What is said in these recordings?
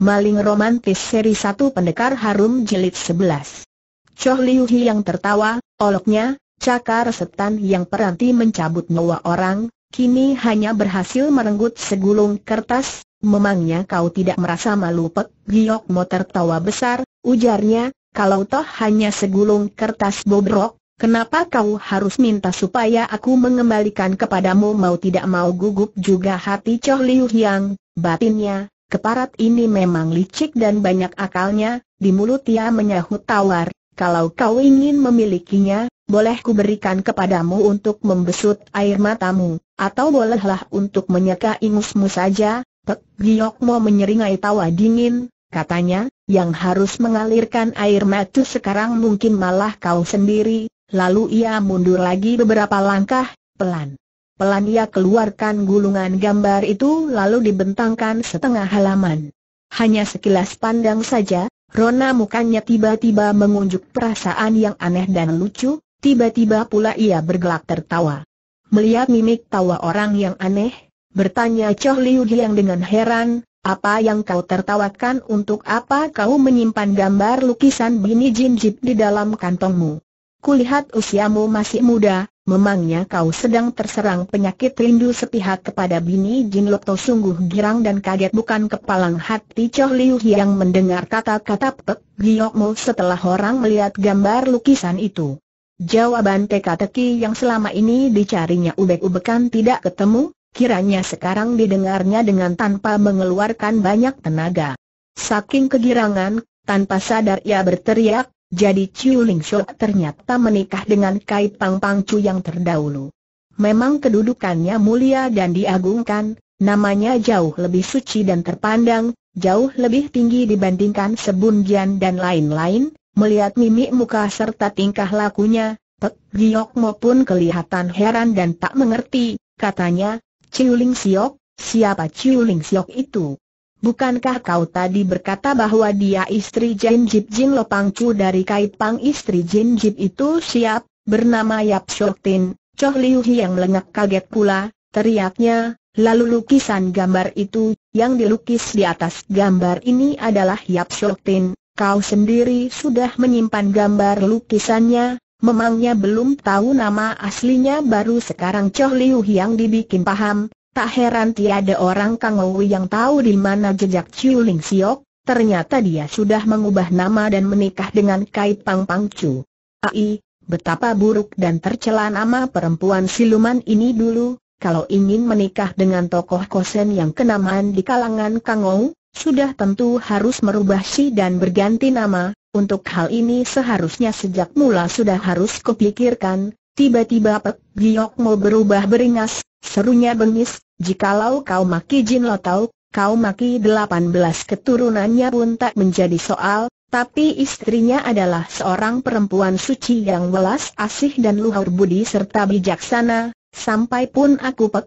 Maling Romantis Seri 1 Pendekar Harum Jilid 11 Choh Liu Hi yang tertawa, oloknya, cakar setan yang peranti mencabut nyawa orang, kini hanya berhasil merenggut segulung kertas, memangnya kau tidak merasa malu pek, Giok Mo tertawa besar, ujarnya, kalau toh hanya segulung kertas bobrok, kenapa kau harus minta supaya aku mengembalikan kepadamu mau tidak mau gugup juga hati Choh Liu Yang, batinnya, Keparat ini memang licik dan banyak akalnya, di mulut ia menyahut tawar, kalau kau ingin memilikinya, boleh berikan kepadamu untuk membesut air matamu, atau bolehlah untuk menyeka ingusmu saja, Pek Giok mau menyeringai tawa dingin, katanya, yang harus mengalirkan air matu sekarang mungkin malah kau sendiri, lalu ia mundur lagi beberapa langkah, pelan. Pelan ia keluarkan gulungan gambar itu lalu dibentangkan setengah halaman. Hanya sekilas pandang saja, rona mukanya tiba-tiba mengunjuk perasaan yang aneh dan lucu, tiba-tiba pula ia bergelak tertawa. Melihat mimik tawa orang yang aneh, bertanya Choh Liu Giang dengan heran, apa yang kau tertawakan untuk apa kau menyimpan gambar lukisan Bini Jinjit di dalam kantongmu? Kulihat usiamu masih muda, memangnya kau sedang terserang penyakit rindu sepihak kepada Bini Jin Loto sungguh girang dan kaget bukan kepalang hati Choh Liu yang mendengar kata-kata Pek Giyok Mo setelah orang melihat gambar lukisan itu. Jawaban teka-teki yang selama ini dicarinya ubek-ubekan tidak ketemu, kiranya sekarang didengarnya dengan tanpa mengeluarkan banyak tenaga. Saking kegirangan, tanpa sadar ia berteriak, jadi Chiu Ling Shok ternyata menikah dengan Kai Pang Pang Chu yang terdahulu. Memang kedudukannya mulia dan diagungkan, namanya jauh lebih suci dan terpandang, jauh lebih tinggi dibandingkan Sebunjian dan lain-lain, melihat mimik muka serta tingkah lakunya, Pek Giok maupun kelihatan heran dan tak mengerti, katanya, Chiu Ling Siok, siapa Chiu Ling Siok itu? Bukankah kau tadi berkata bahwa dia istri Jin Jip Jin Lo Pangcu dari pang istri Jin Jip itu siap, bernama Yap Shok Tin, Choh Liu Hi yang melengak kaget pula, teriaknya, lalu lukisan gambar itu, yang dilukis di atas gambar ini adalah Yap Shok Tin, kau sendiri sudah menyimpan gambar lukisannya, memangnya belum tahu nama aslinya baru sekarang Choh Liu Hi yang dibikin paham, Tak heran tiada orang Kang yang tahu di mana jejak Chiu Ling Siok, ternyata dia sudah mengubah nama dan menikah dengan Kai Pang Pang Chu. Ai, betapa buruk dan tercela nama perempuan siluman ini dulu, kalau ingin menikah dengan tokoh kosen yang kenamaan di kalangan Kang sudah tentu harus merubah si dan berganti nama, untuk hal ini seharusnya sejak mula sudah harus kupikirkan, Tiba-tiba Pek Giok mau berubah beringas, serunya bengis, jikalau kau maki Jin Lo tau, kau maki 18 keturunannya pun tak menjadi soal, tapi istrinya adalah seorang perempuan suci yang welas asih dan luhur budi serta bijaksana, sampai pun aku Pek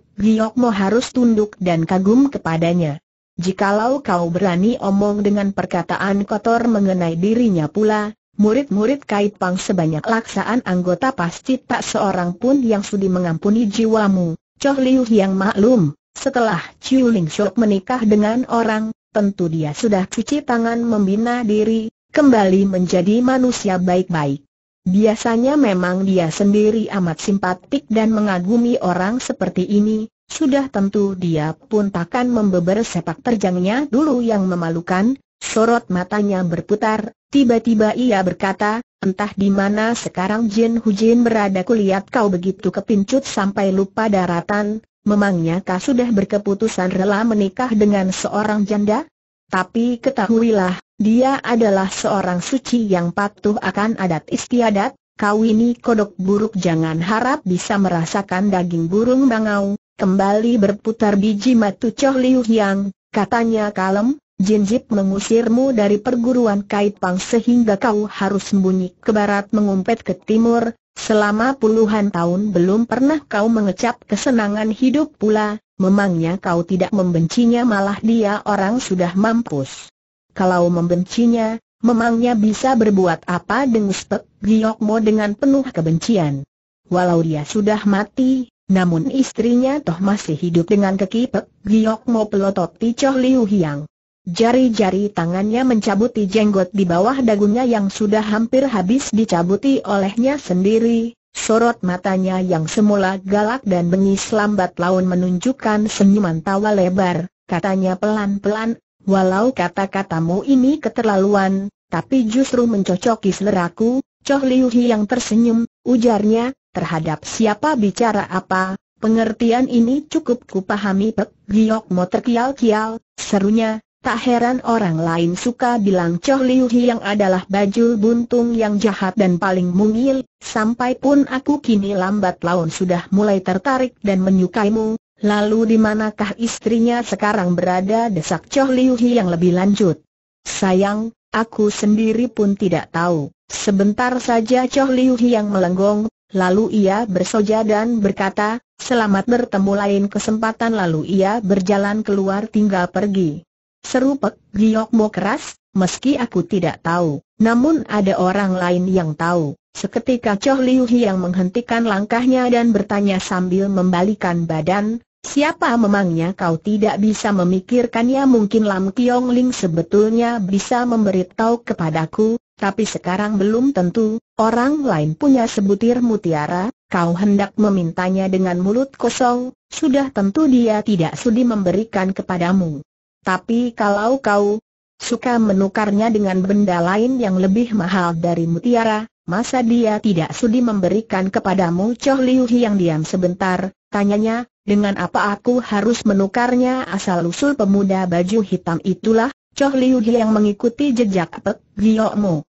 Mo harus tunduk dan kagum kepadanya. Jikalau kau berani omong dengan perkataan kotor mengenai dirinya pula, Murid-murid Kait Pang sebanyak laksaan anggota pasti tak seorang pun yang sudi mengampuni jiwamu. Choh Liu yang maklum, setelah Chiu Ling Shok menikah dengan orang, tentu dia sudah cuci tangan membina diri, kembali menjadi manusia baik-baik. Biasanya memang dia sendiri amat simpatik dan mengagumi orang seperti ini, sudah tentu dia pun takkan membeber sepak terjangnya dulu yang memalukan, Sorot matanya berputar, tiba-tiba ia berkata, entah di mana sekarang Jin Hu Jin berada kulihat kau begitu kepincut sampai lupa daratan, memangnya kau sudah berkeputusan rela menikah dengan seorang janda? Tapi ketahuilah, dia adalah seorang suci yang patuh akan adat istiadat, kau ini kodok buruk jangan harap bisa merasakan daging burung bangau, kembali berputar biji matu Choh Liu Yang, katanya kalem, Jinjit mengusirmu dari perguruan Pang sehingga kau harus sembunyi ke barat mengumpet ke timur, selama puluhan tahun belum pernah kau mengecap kesenangan hidup pula, memangnya kau tidak membencinya malah dia orang sudah mampus. Kalau membencinya, memangnya bisa berbuat apa dengan spek Giokmo dengan penuh kebencian. Walau dia sudah mati, namun istrinya toh masih hidup dengan kekipek Giokmo pelototi Choh Liu Hiang. Jari-jari tangannya mencabuti jenggot di bawah dagunya yang sudah hampir habis dicabuti olehnya sendiri, sorot matanya yang semula galak dan bengis lambat laun menunjukkan senyuman tawa lebar, katanya pelan-pelan, walau kata-katamu ini keterlaluan, tapi justru mencocoki seleraku, Choh Liu Hi yang tersenyum, ujarnya, terhadap siapa bicara apa, pengertian ini cukup kupahami Pek Giok Mo terkial-kial, serunya, Tak heran orang lain suka bilang Choh Liu Hiang adalah baju buntung yang jahat dan paling mungil, sampai pun aku kini lambat laun sudah mulai tertarik dan menyukaimu, lalu di manakah istrinya sekarang berada desak Choh Liu Hiang lebih lanjut. Sayang, aku sendiri pun tidak tahu, sebentar saja Choh Liu Hiang melenggong, lalu ia bersoja dan berkata, selamat bertemu lain kesempatan lalu ia berjalan keluar tinggal pergi. Seru Pek Giokmo keras, meski aku tidak tahu, namun ada orang lain yang tahu. Seketika Choh Liu yang menghentikan langkahnya dan bertanya sambil membalikan badan, Siapa memangnya kau tidak bisa memikirkannya mungkin Lam Kiong Ling sebetulnya bisa memberitahu kepadaku, tapi sekarang belum tentu, orang lain punya sebutir mutiara, kau hendak memintanya dengan mulut kosong, sudah tentu dia tidak sudi memberikan kepadamu. Tapi kalau kau suka menukarnya dengan benda lain yang lebih mahal dari mutiara, masa dia tidak sudi memberikan kepadamu Choh Liu yang diam sebentar, tanyanya, dengan apa aku harus menukarnya asal-usul pemuda baju hitam itulah, Choh Liu yang mengikuti jejak Pek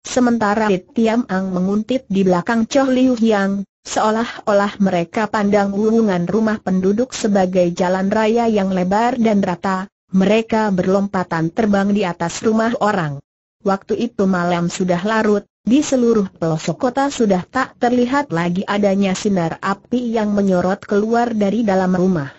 Sementara Li Tiam Ang menguntit di belakang Choh Liu Yang, seolah-olah mereka pandang wurungan rumah penduduk sebagai jalan raya yang lebar dan rata, mereka berlompatan terbang di atas rumah orang. Waktu itu malam sudah larut, di seluruh pelosok kota sudah tak terlihat lagi adanya sinar api yang menyorot keluar dari dalam rumah.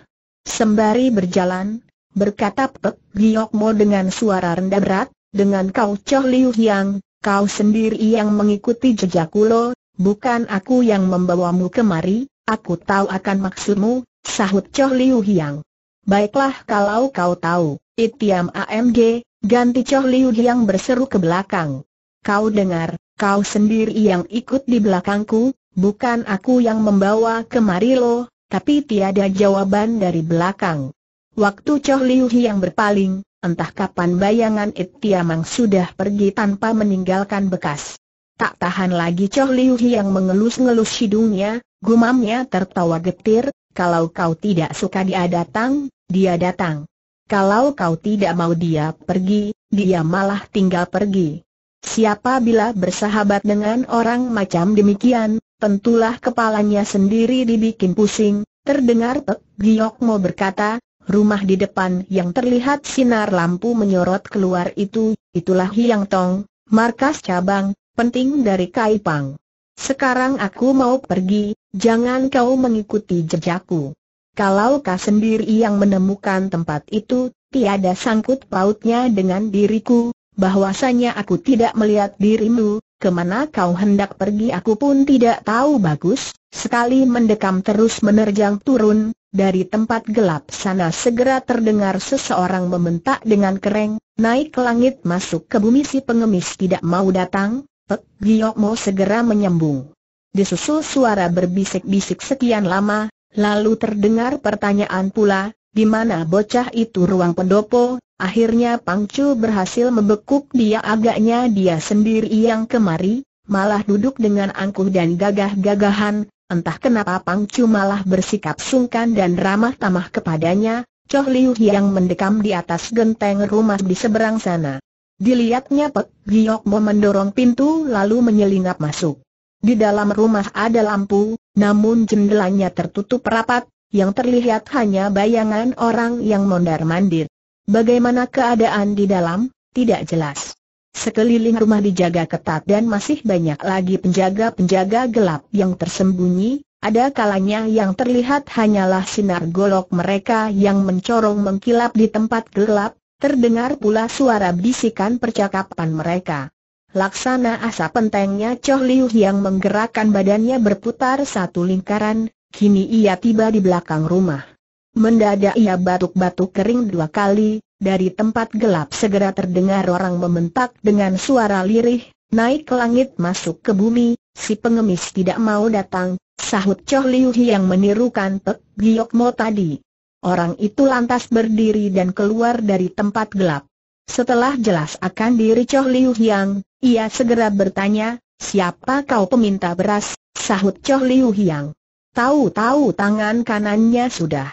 Sembari berjalan, berkata Pek Giok dengan suara rendah berat, dengan kau Choh Liu Hyang, kau sendiri yang mengikuti jejak Kulo, bukan aku yang membawamu kemari, aku tahu akan maksudmu, sahut Choh Liu Hyang. Baiklah kalau kau tahu, Itiam AMG, ganti Choh Liu yang berseru ke belakang. Kau dengar, kau sendiri yang ikut di belakangku, bukan aku yang membawa kemari lo, tapi tiada jawaban dari belakang. Waktu Choh Liu yang berpaling, entah kapan bayangan Itiamang sudah pergi tanpa meninggalkan bekas. Tak tahan lagi Choh Liu yang mengelus-ngelus hidungnya, gumamnya tertawa getir, kalau kau tidak suka dia datang, dia datang. Kalau kau tidak mau dia pergi, dia malah tinggal pergi. Siapa bila bersahabat dengan orang macam demikian, tentulah kepalanya sendiri dibikin pusing, terdengar Pek Giok mau berkata, rumah di depan yang terlihat sinar lampu menyorot keluar itu, itulah Hiang Tong, markas cabang, penting dari Kaipang. Sekarang aku mau pergi, jangan kau mengikuti jejakku. Kalau kau sendiri yang menemukan tempat itu, tiada sangkut pautnya dengan diriku, bahwasanya aku tidak melihat dirimu, kemana kau hendak pergi aku pun tidak tahu bagus, sekali mendekam terus menerjang turun, dari tempat gelap sana segera terdengar seseorang membentak dengan kereng, naik ke langit masuk ke bumi si pengemis tidak mau datang, Pek Giok mau segera menyembung. Disusul suara berbisik-bisik sekian lama, Lalu terdengar pertanyaan pula, di mana bocah itu ruang pendopo, akhirnya Pang Pangcu berhasil membekuk dia agaknya dia sendiri yang kemari, malah duduk dengan angkuh dan gagah-gagahan, entah kenapa Pang Pangcu malah bersikap sungkan dan ramah tamah kepadanya, Choh Liu yang mendekam di atas genteng rumah di seberang sana. Dilihatnya Pek Giok mendorong pintu lalu menyelinap masuk. Di dalam rumah ada lampu, namun jendelanya tertutup rapat, yang terlihat hanya bayangan orang yang mondar-mandir. Bagaimana keadaan di dalam, tidak jelas. Sekeliling rumah dijaga ketat dan masih banyak lagi penjaga-penjaga gelap yang tersembunyi, ada kalanya yang terlihat hanyalah sinar golok mereka yang mencorong mengkilap di tempat gelap, terdengar pula suara bisikan percakapan mereka. Laksana asap pentengnya Choh Liu yang menggerakkan badannya berputar satu lingkaran, kini ia tiba di belakang rumah. Mendadak ia batuk-batuk kering dua kali, dari tempat gelap segera terdengar orang membentak dengan suara lirih, naik ke langit masuk ke bumi, si pengemis tidak mau datang, sahut Choh Liu yang menirukan Pek Giok tadi. Orang itu lantas berdiri dan keluar dari tempat gelap. Setelah jelas akan diri Choh Liu Hiang, ia segera bertanya, siapa kau peminta beras, sahut Choh Liu Hiang. Tahu-tahu tangan kanannya sudah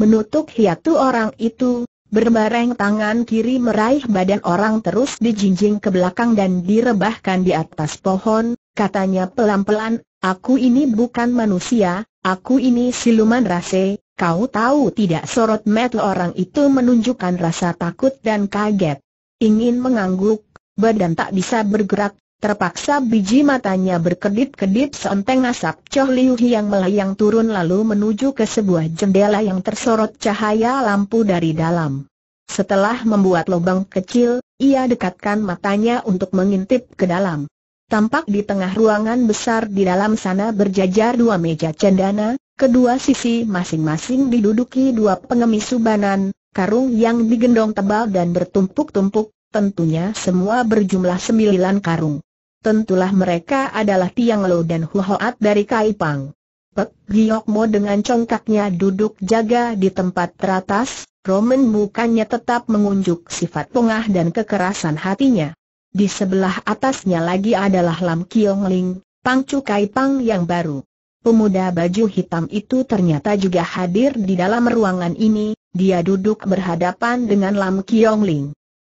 menutup hiatu orang itu, berbareng tangan kiri meraih badan orang terus dijinjing ke belakang dan direbahkan di atas pohon, katanya pelan-pelan, aku ini bukan manusia, aku ini siluman rase, Kau tahu tidak sorot mata orang itu menunjukkan rasa takut dan kaget. Ingin mengangguk, badan tak bisa bergerak, terpaksa biji matanya berkedip-kedip seenteng asap Choh Liu yang melayang turun lalu menuju ke sebuah jendela yang tersorot cahaya lampu dari dalam. Setelah membuat lubang kecil, ia dekatkan matanya untuk mengintip ke dalam. Tampak di tengah ruangan besar di dalam sana berjajar dua meja cendana, Kedua sisi masing-masing diduduki dua pengemis subanan, karung yang digendong tebal dan bertumpuk-tumpuk, tentunya semua berjumlah sembilan karung. Tentulah mereka adalah Tiang Lo dan Huhoat dari Kaipang. Pek Giok Mo dengan congkaknya duduk jaga di tempat teratas, Roman mukanya tetap mengunjuk sifat pengah dan kekerasan hatinya. Di sebelah atasnya lagi adalah Lam Kiong Ling, Pangcu Kaipang yang baru. Pemuda baju hitam itu ternyata juga hadir di dalam ruangan ini, dia duduk berhadapan dengan Lam Kiong Ling.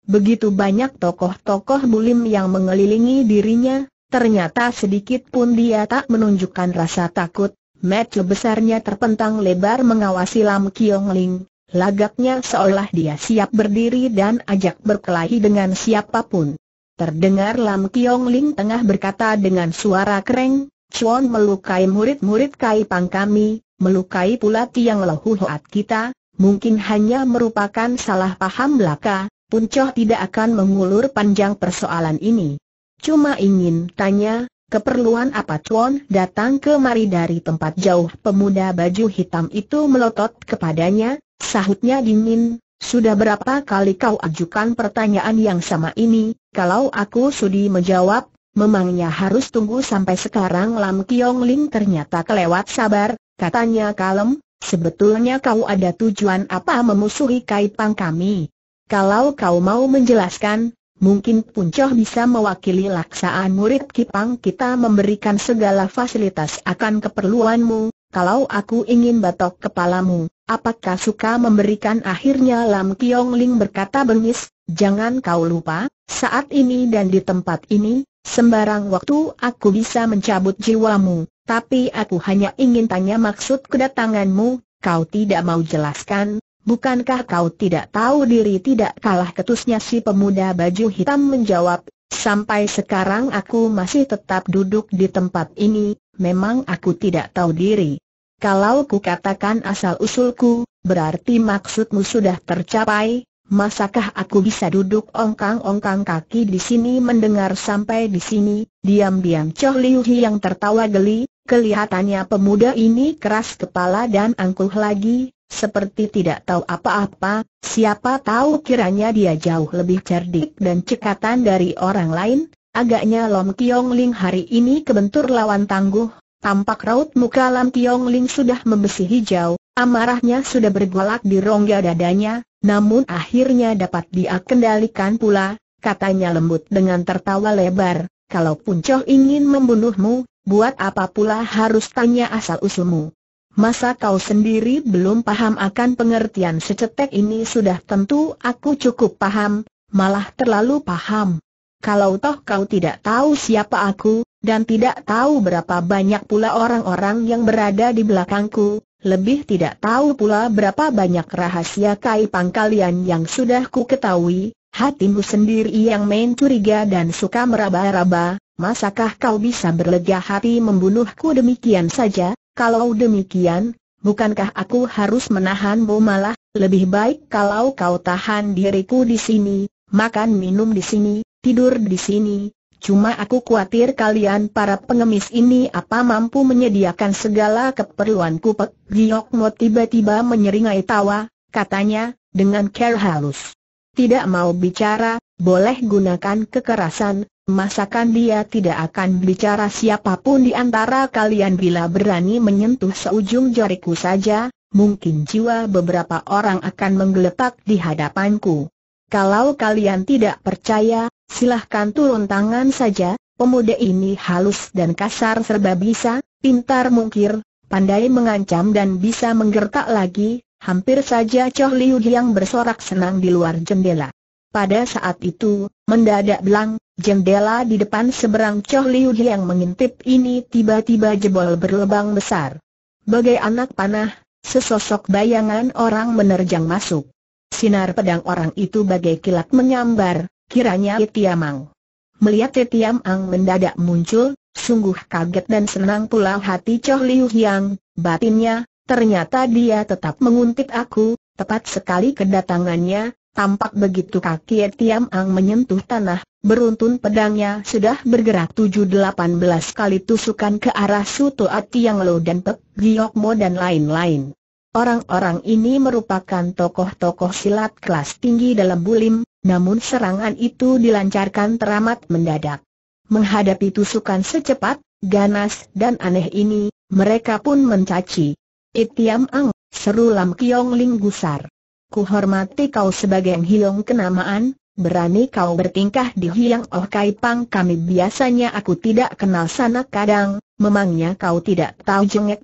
Begitu banyak tokoh-tokoh bulim yang mengelilingi dirinya, ternyata sedikit pun dia tak menunjukkan rasa takut, mata besarnya terpentang lebar mengawasi Lam Kiong Ling, lagaknya seolah dia siap berdiri dan ajak berkelahi dengan siapapun. Terdengar Lam Kiong Ling tengah berkata dengan suara kereng, Chuan melukai murid-murid kai pang kami, melukai pula tiang lehu hoat kita, mungkin hanya merupakan salah paham belaka, Puncoh tidak akan mengulur panjang persoalan ini. Cuma ingin tanya, keperluan apa Chuan datang kemari dari tempat jauh pemuda baju hitam itu melotot kepadanya, sahutnya dingin, sudah berapa kali kau ajukan pertanyaan yang sama ini, kalau aku sudi menjawab, Memangnya harus tunggu sampai sekarang Lam Kiong Ling ternyata kelewat sabar, katanya kalem, sebetulnya kau ada tujuan apa memusuhi Kaipang kami? Kalau kau mau menjelaskan, mungkin Puncoh bisa mewakili laksaan murid Kipang kita memberikan segala fasilitas akan keperluanmu, kalau aku ingin batok kepalamu, apakah suka memberikan akhirnya Lam Kiong Ling berkata bengis, jangan kau lupa, saat ini dan di tempat ini, Sembarang waktu aku bisa mencabut jiwamu, tapi aku hanya ingin tanya maksud kedatanganmu, kau tidak mau jelaskan, bukankah kau tidak tahu diri tidak kalah ketusnya si pemuda baju hitam menjawab, sampai sekarang aku masih tetap duduk di tempat ini, memang aku tidak tahu diri. Kalau ku katakan asal-usulku, berarti maksudmu sudah tercapai, Masakah aku bisa duduk ongkang-ongkang kaki di sini mendengar sampai di sini? Diam-diam Choh Liu Hi yang tertawa geli, kelihatannya pemuda ini keras kepala dan angkuh lagi, seperti tidak tahu apa-apa, siapa tahu kiranya dia jauh lebih cerdik dan cekatan dari orang lain, agaknya Lom Kiong Ling hari ini kebentur lawan tangguh, tampak raut muka Lom Kiong Ling sudah membesih hijau, Amarahnya sudah bergolak di rongga dadanya, namun akhirnya dapat dia kendalikan pula, katanya lembut dengan tertawa lebar, kalau puncoh ingin membunuhmu, buat apa pula harus tanya asal-usulmu. Masa kau sendiri belum paham akan pengertian secetek ini sudah tentu aku cukup paham, malah terlalu paham. Kalau toh kau tidak tahu siapa aku, dan tidak tahu berapa banyak pula orang-orang yang berada di belakangku, lebih tidak tahu pula berapa banyak rahasia kai pangkalian yang sudah ku ketahui, hatimu sendiri yang main curiga dan suka meraba-raba, masakah kau bisa berlega hati membunuhku demikian saja, kalau demikian, bukankah aku harus menahanmu malah, lebih baik kalau kau tahan diriku di sini, makan minum di sini, tidur di sini, Cuma aku khawatir kalian para pengemis ini apa mampu menyediakan segala keperluanku Pek Giok Mo tiba-tiba menyeringai tawa, katanya, dengan care halus. Tidak mau bicara, boleh gunakan kekerasan, masakan dia tidak akan bicara siapapun di antara kalian bila berani menyentuh seujung jariku saja, mungkin jiwa beberapa orang akan menggeletak di hadapanku. Kalau kalian tidak percaya, silahkan turun tangan saja, pemuda ini halus dan kasar serba bisa, pintar mungkir, pandai mengancam dan bisa menggertak lagi, hampir saja Choh Liu yang bersorak senang di luar jendela. Pada saat itu, mendadak belang, jendela di depan seberang Choh Liu yang mengintip ini tiba-tiba jebol berlubang besar. Bagai anak panah, sesosok bayangan orang menerjang masuk. Sinar pedang orang itu bagai kilat menyambar, kiranya Tiamang. Melihat Tiamang mendadak muncul, sungguh kaget dan senang pula hati Choh Liu Hiang, batinnya, ternyata dia tetap menguntit aku, tepat sekali kedatangannya, tampak begitu kaki Tiamang menyentuh tanah, beruntun pedangnya sudah bergerak 7-18 kali tusukan ke arah Suto Ati Lo dan Pek Giyok Mo dan lain-lain. Orang-orang ini merupakan tokoh-tokoh silat kelas tinggi dalam bulim, namun serangan itu dilancarkan teramat mendadak. Menghadapi tusukan secepat, ganas dan aneh ini, mereka pun mencaci. Itiam Ang, seru Lam Kiong Ling gusar. Kuhormati kau sebagai Hilong kenamaan, berani kau bertingkah di Hiang Oh Kai Pang kami biasanya aku tidak kenal sana kadang, memangnya kau tidak tahu jengek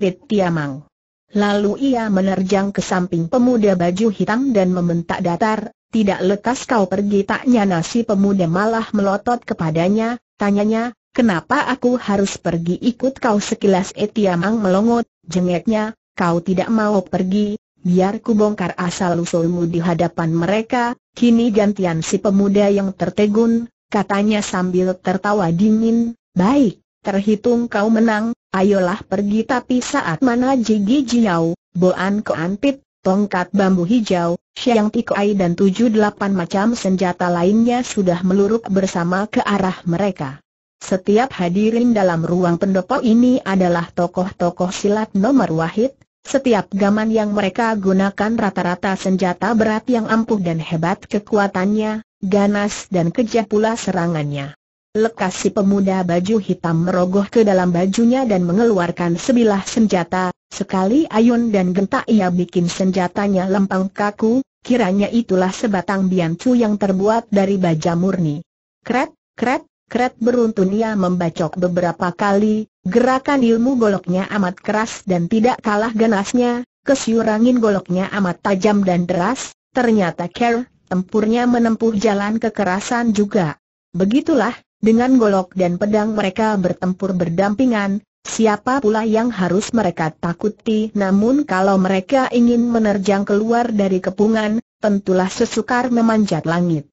Ang? Lalu ia menerjang ke samping pemuda baju hitam dan membentak datar, tidak lekas kau pergi taknya, nyana pemuda malah melotot kepadanya, tanyanya, kenapa aku harus pergi ikut kau sekilas Etiamang melongot, jengeknya, kau tidak mau pergi, biar ku bongkar asal-usulmu di hadapan mereka, kini gantian si pemuda yang tertegun, katanya sambil tertawa dingin, baik, terhitung kau menang, ayolah pergi tapi saat mana Jigi jiau, Boan ke tongkat bambu hijau, siang tikai dan tujuh delapan macam senjata lainnya sudah meluruk bersama ke arah mereka. Setiap hadirin dalam ruang pendopo ini adalah tokoh-tokoh silat nomor wahid, setiap gaman yang mereka gunakan rata-rata senjata berat yang ampuh dan hebat kekuatannya, ganas dan kejap pula serangannya. Lekas si pemuda baju hitam merogoh ke dalam bajunya dan mengeluarkan sebilah senjata, Sekali ayun dan gentak ia bikin senjatanya lempang kaku, kiranya itulah sebatang biancu yang terbuat dari baja murni. Kret, kret, kret beruntun ia membacok beberapa kali, gerakan ilmu goloknya amat keras dan tidak kalah ganasnya, Kesiurangin goloknya amat tajam dan deras, ternyata ker, tempurnya menempuh jalan kekerasan juga. Begitulah, dengan golok dan pedang mereka bertempur berdampingan, Siapa pula yang harus mereka takuti namun kalau mereka ingin menerjang keluar dari kepungan, tentulah sesukar memanjat langit.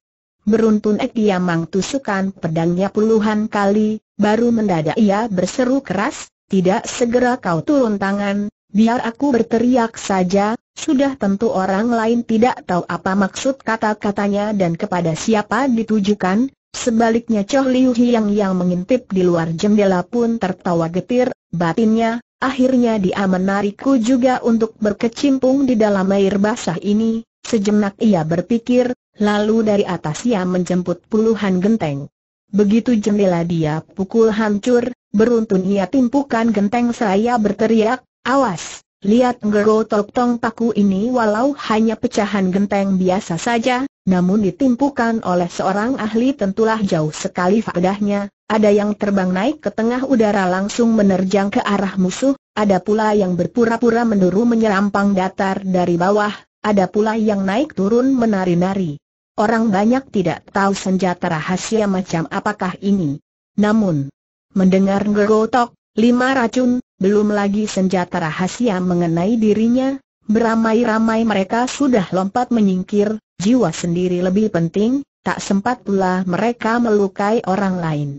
Beruntun Ek dia tusukan pedangnya puluhan kali, baru mendadak ia berseru keras, tidak segera kau turun tangan, biar aku berteriak saja, sudah tentu orang lain tidak tahu apa maksud kata-katanya dan kepada siapa ditujukan, Sebaliknya Choh Liu Hiang yang mengintip di luar jendela pun tertawa getir, batinnya, akhirnya dia menarikku juga untuk berkecimpung di dalam air basah ini, sejenak ia berpikir, lalu dari atas ia menjemput puluhan genteng. Begitu jendela dia pukul hancur, beruntun ia timpukan genteng saya berteriak, awas! Lihat Ngero Tok Tong Paku ini walau hanya pecahan genteng biasa saja, namun ditimpukan oleh seorang ahli tentulah jauh sekali faedahnya, ada yang terbang naik ke tengah udara langsung menerjang ke arah musuh, ada pula yang berpura-pura menuru menyerampang datar dari bawah, ada pula yang naik turun menari-nari. Orang banyak tidak tahu senjata rahasia macam apakah ini. Namun, mendengar Ngero Tok, lima racun, belum lagi senjata rahasia mengenai dirinya, beramai-ramai mereka sudah lompat menyingkir, jiwa sendiri lebih penting, tak sempat pula mereka melukai orang lain.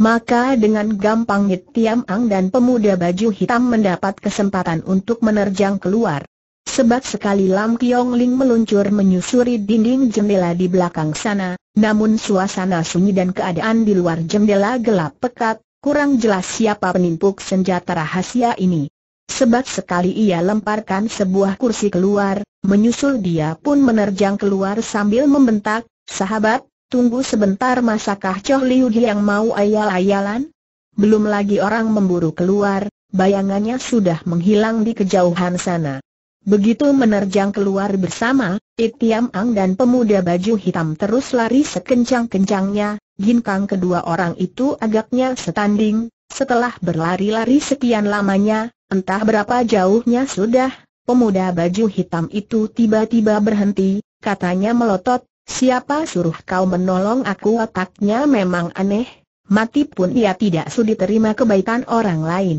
Maka dengan gampang Hit Tiam Ang dan pemuda baju hitam mendapat kesempatan untuk menerjang keluar. Sebab sekali Lam Kiong Ling meluncur menyusuri dinding jendela di belakang sana, namun suasana sunyi dan keadaan di luar jendela gelap pekat, Kurang jelas siapa penimpuk senjata rahasia ini. Sebat sekali ia lemparkan sebuah kursi keluar, menyusul dia pun menerjang keluar sambil membentak, sahabat, tunggu sebentar masakah Choh Liu yang mau ayal-ayalan? Belum lagi orang memburu keluar, bayangannya sudah menghilang di kejauhan sana. Begitu menerjang keluar bersama, Itiam Ang dan pemuda baju hitam terus lari sekencang-kencangnya, ginkang kedua orang itu agaknya setanding, setelah berlari-lari sekian lamanya, entah berapa jauhnya sudah, pemuda baju hitam itu tiba-tiba berhenti, katanya melotot, siapa suruh kau menolong aku otaknya memang aneh, mati pun ia tidak sudi terima kebaikan orang lain.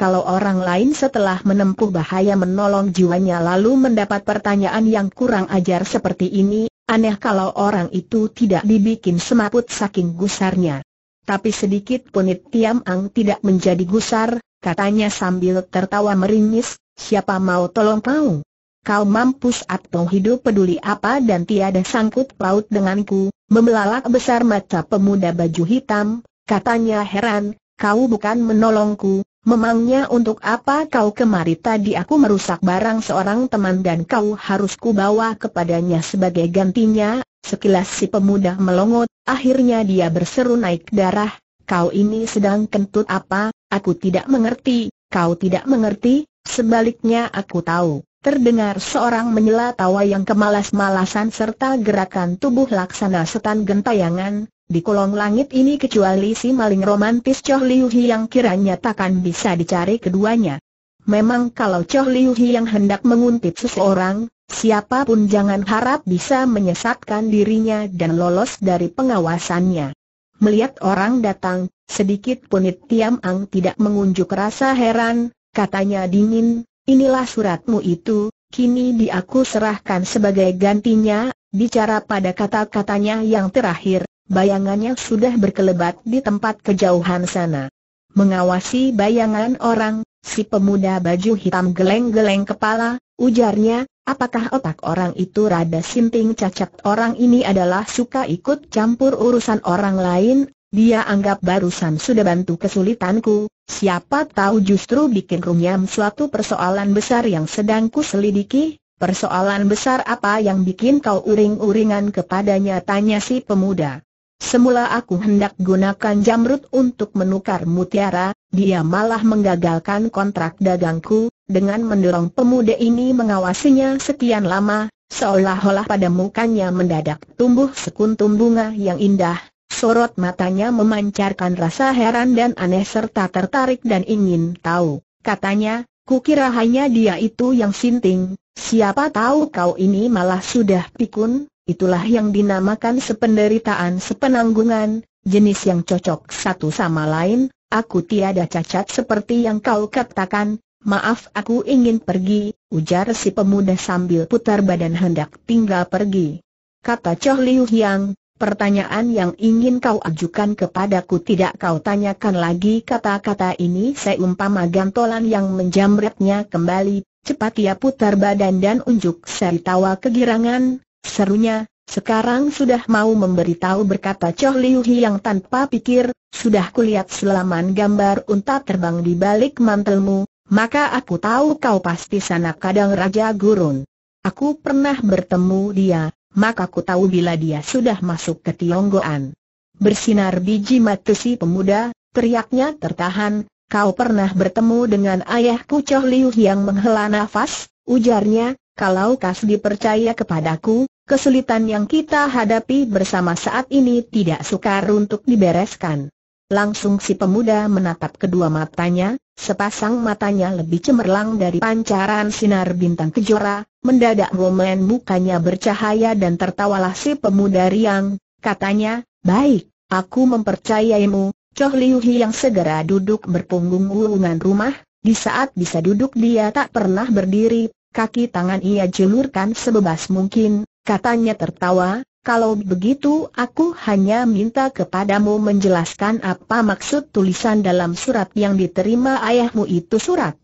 Kalau orang lain setelah menempuh bahaya menolong jiwanya lalu mendapat pertanyaan yang kurang ajar seperti ini, Aneh kalau orang itu tidak dibikin semaput saking gusarnya. Tapi sedikit pun Tiam Ang tidak menjadi gusar, katanya sambil tertawa meringis, siapa mau tolong kau? Kau mampus atau hidup peduli apa dan tiada sangkut paut denganku, membelalak besar mata pemuda baju hitam, katanya heran, kau bukan menolongku, Memangnya untuk apa kau kemari tadi aku merusak barang seorang teman dan kau harus kubawa kepadanya sebagai gantinya, sekilas si pemuda melongot, akhirnya dia berseru naik darah, kau ini sedang kentut apa, aku tidak mengerti, kau tidak mengerti, sebaliknya aku tahu. Terdengar seorang menyela tawa yang kemalas-malasan serta gerakan tubuh laksana setan gentayangan, di kolong langit ini kecuali si maling romantis Choh Liu Hi yang kiranya takkan bisa dicari keduanya. Memang kalau Choh Liu Hi yang hendak menguntit seseorang, siapapun jangan harap bisa menyesatkan dirinya dan lolos dari pengawasannya. Melihat orang datang, sedikit pun Tiam Ang tidak mengunjuk rasa heran, katanya dingin, Inilah suratmu itu, kini di serahkan sebagai gantinya, bicara pada kata-katanya yang terakhir, bayangannya sudah berkelebat di tempat kejauhan sana. Mengawasi bayangan orang, si pemuda baju hitam geleng-geleng kepala, ujarnya, apakah otak orang itu rada sinting cacat orang ini adalah suka ikut campur urusan orang lain, dia anggap barusan sudah bantu kesulitanku, siapa tahu justru bikin rumyam suatu persoalan besar yang sedang ku selidiki, persoalan besar apa yang bikin kau uring-uringan kepadanya tanya si pemuda. Semula aku hendak gunakan jamrut untuk menukar mutiara, dia malah menggagalkan kontrak dagangku, dengan mendorong pemuda ini mengawasinya sekian lama, seolah-olah pada mukanya mendadak tumbuh sekuntum bunga yang indah, sorot matanya memancarkan rasa heran dan aneh serta tertarik dan ingin tahu. Katanya, kukira hanya dia itu yang sinting, siapa tahu kau ini malah sudah pikun, itulah yang dinamakan sependeritaan sepenanggungan, jenis yang cocok satu sama lain, aku tiada cacat seperti yang kau katakan, maaf aku ingin pergi, ujar si pemuda sambil putar badan hendak tinggal pergi. Kata Choh Liu Yang, Pertanyaan yang ingin kau ajukan kepadaku tidak kau tanyakan lagi kata-kata ini seumpama gantolan yang menjamretnya kembali, cepat ia putar badan dan unjuk seri tawa kegirangan, serunya, sekarang sudah mau memberitahu berkata Choh Liu yang tanpa pikir, sudah kulihat selaman gambar unta terbang di balik mantelmu, maka aku tahu kau pasti sanak kadang Raja Gurun. Aku pernah bertemu dia, maka ku tahu bila dia sudah masuk ke Tionggoan. Bersinar biji mata si pemuda, teriaknya tertahan, kau pernah bertemu dengan ayahku Choh Liu yang menghela nafas, ujarnya, kalau kas dipercaya kepadaku, kesulitan yang kita hadapi bersama saat ini tidak sukar untuk dibereskan. Langsung si pemuda menatap kedua matanya, sepasang matanya lebih cemerlang dari pancaran sinar bintang kejora, mendadak romen mukanya bercahaya dan tertawalah si pemuda riang, katanya, baik, aku mempercayaimu, Choh Liu Hi yang segera duduk berpunggung ulungan rumah, di saat bisa duduk dia tak pernah berdiri, kaki tangan ia jelurkan sebebas mungkin, katanya tertawa, kalau begitu aku hanya minta kepadamu menjelaskan apa maksud tulisan dalam surat yang diterima ayahmu itu surat.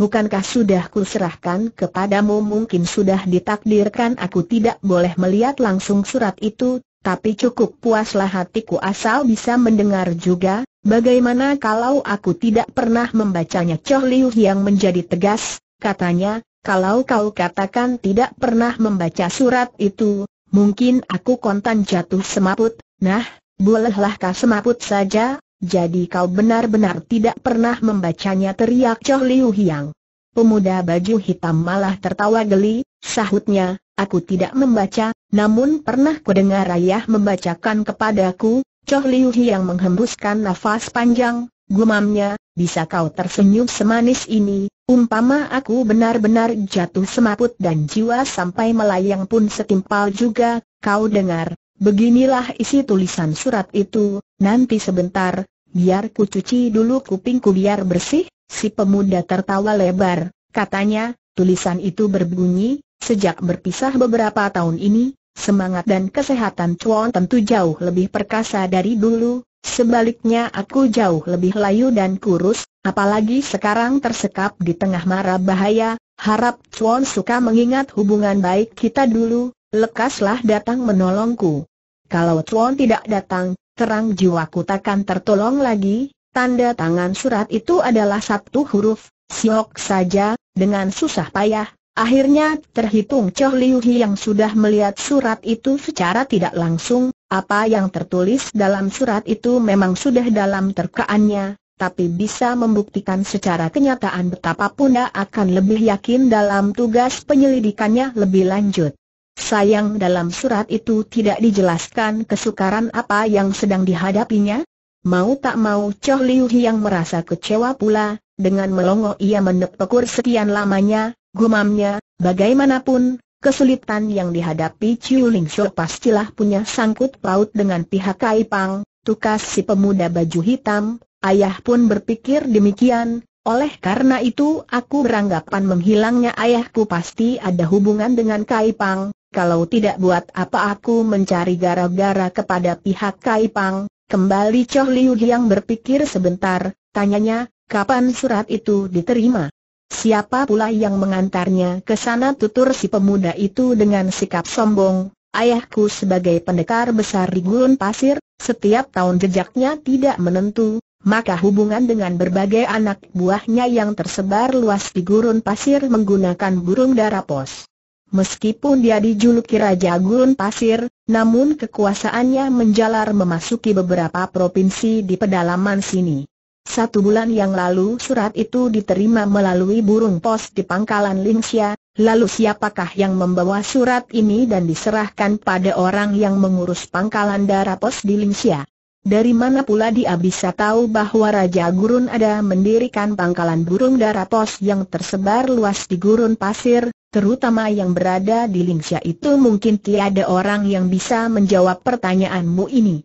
Bukankah sudah kuserahkan kepadamu mungkin sudah ditakdirkan aku tidak boleh melihat langsung surat itu, tapi cukup puaslah hatiku asal bisa mendengar juga, bagaimana kalau aku tidak pernah membacanya Choh Liu yang menjadi tegas, katanya, kalau kau katakan tidak pernah membaca surat itu, Mungkin aku kontan jatuh semaput, nah, bolehlah kau semaput saja, jadi kau benar-benar tidak pernah membacanya teriak Choh Liu Hiang. Pemuda baju hitam malah tertawa geli, sahutnya, aku tidak membaca, namun pernah kudengar ayah membacakan kepadaku, Choh Liu Hiang menghembuskan nafas panjang, gumamnya, bisa kau tersenyum semanis ini, Umpama aku benar-benar jatuh semaput dan jiwa sampai melayang pun setimpal juga, kau dengar, beginilah isi tulisan surat itu, nanti sebentar, biar ku cuci dulu kupingku biar bersih, si pemuda tertawa lebar, katanya, tulisan itu berbunyi, sejak berpisah beberapa tahun ini, semangat dan kesehatan cuan tentu jauh lebih perkasa dari dulu, sebaliknya aku jauh lebih layu dan kurus, Apalagi sekarang tersekap di tengah mara bahaya, harap Chuan suka mengingat hubungan baik kita dulu, lekaslah datang menolongku. Kalau Chuan tidak datang, terang jiwaku takkan tertolong lagi, tanda tangan surat itu adalah satu huruf, siok saja, dengan susah payah. Akhirnya terhitung Choh Liu yang sudah melihat surat itu secara tidak langsung, apa yang tertulis dalam surat itu memang sudah dalam terkaannya, tapi bisa membuktikan secara kenyataan betapa Punda akan lebih yakin dalam tugas penyelidikannya lebih lanjut. Sayang dalam surat itu tidak dijelaskan kesukaran apa yang sedang dihadapinya. Mau tak mau Choh Liu yang merasa kecewa pula, dengan melongo ia menepukur sekian lamanya, gumamnya, bagaimanapun, kesulitan yang dihadapi Chiu Ling Shou pastilah punya sangkut paut dengan pihak Kaipang, tukas si pemuda baju hitam, Ayah pun berpikir demikian, oleh karena itu aku beranggapan menghilangnya ayahku pasti ada hubungan dengan Kaipang, kalau tidak buat apa aku mencari gara-gara kepada pihak Kaipang, kembali Choh Liu yang berpikir sebentar, tanyanya, kapan surat itu diterima? Siapa pula yang mengantarnya ke sana tutur si pemuda itu dengan sikap sombong, Ayahku sebagai pendekar besar di gurun pasir, setiap tahun jejaknya tidak menentu, maka hubungan dengan berbagai anak buahnya yang tersebar luas di gurun pasir menggunakan burung darah pos. Meskipun dia dijuluki Raja Gurun Pasir, namun kekuasaannya menjalar memasuki beberapa provinsi di pedalaman sini. Satu bulan yang lalu surat itu diterima melalui burung pos di pangkalan Lingxia, lalu siapakah yang membawa surat ini dan diserahkan pada orang yang mengurus pangkalan darah pos di Lingxia? Dari mana pula dia bisa tahu bahwa Raja Gurun ada mendirikan pangkalan burung darah pos yang tersebar luas di gurun pasir, terutama yang berada di Lingxia itu mungkin tiada orang yang bisa menjawab pertanyaanmu ini.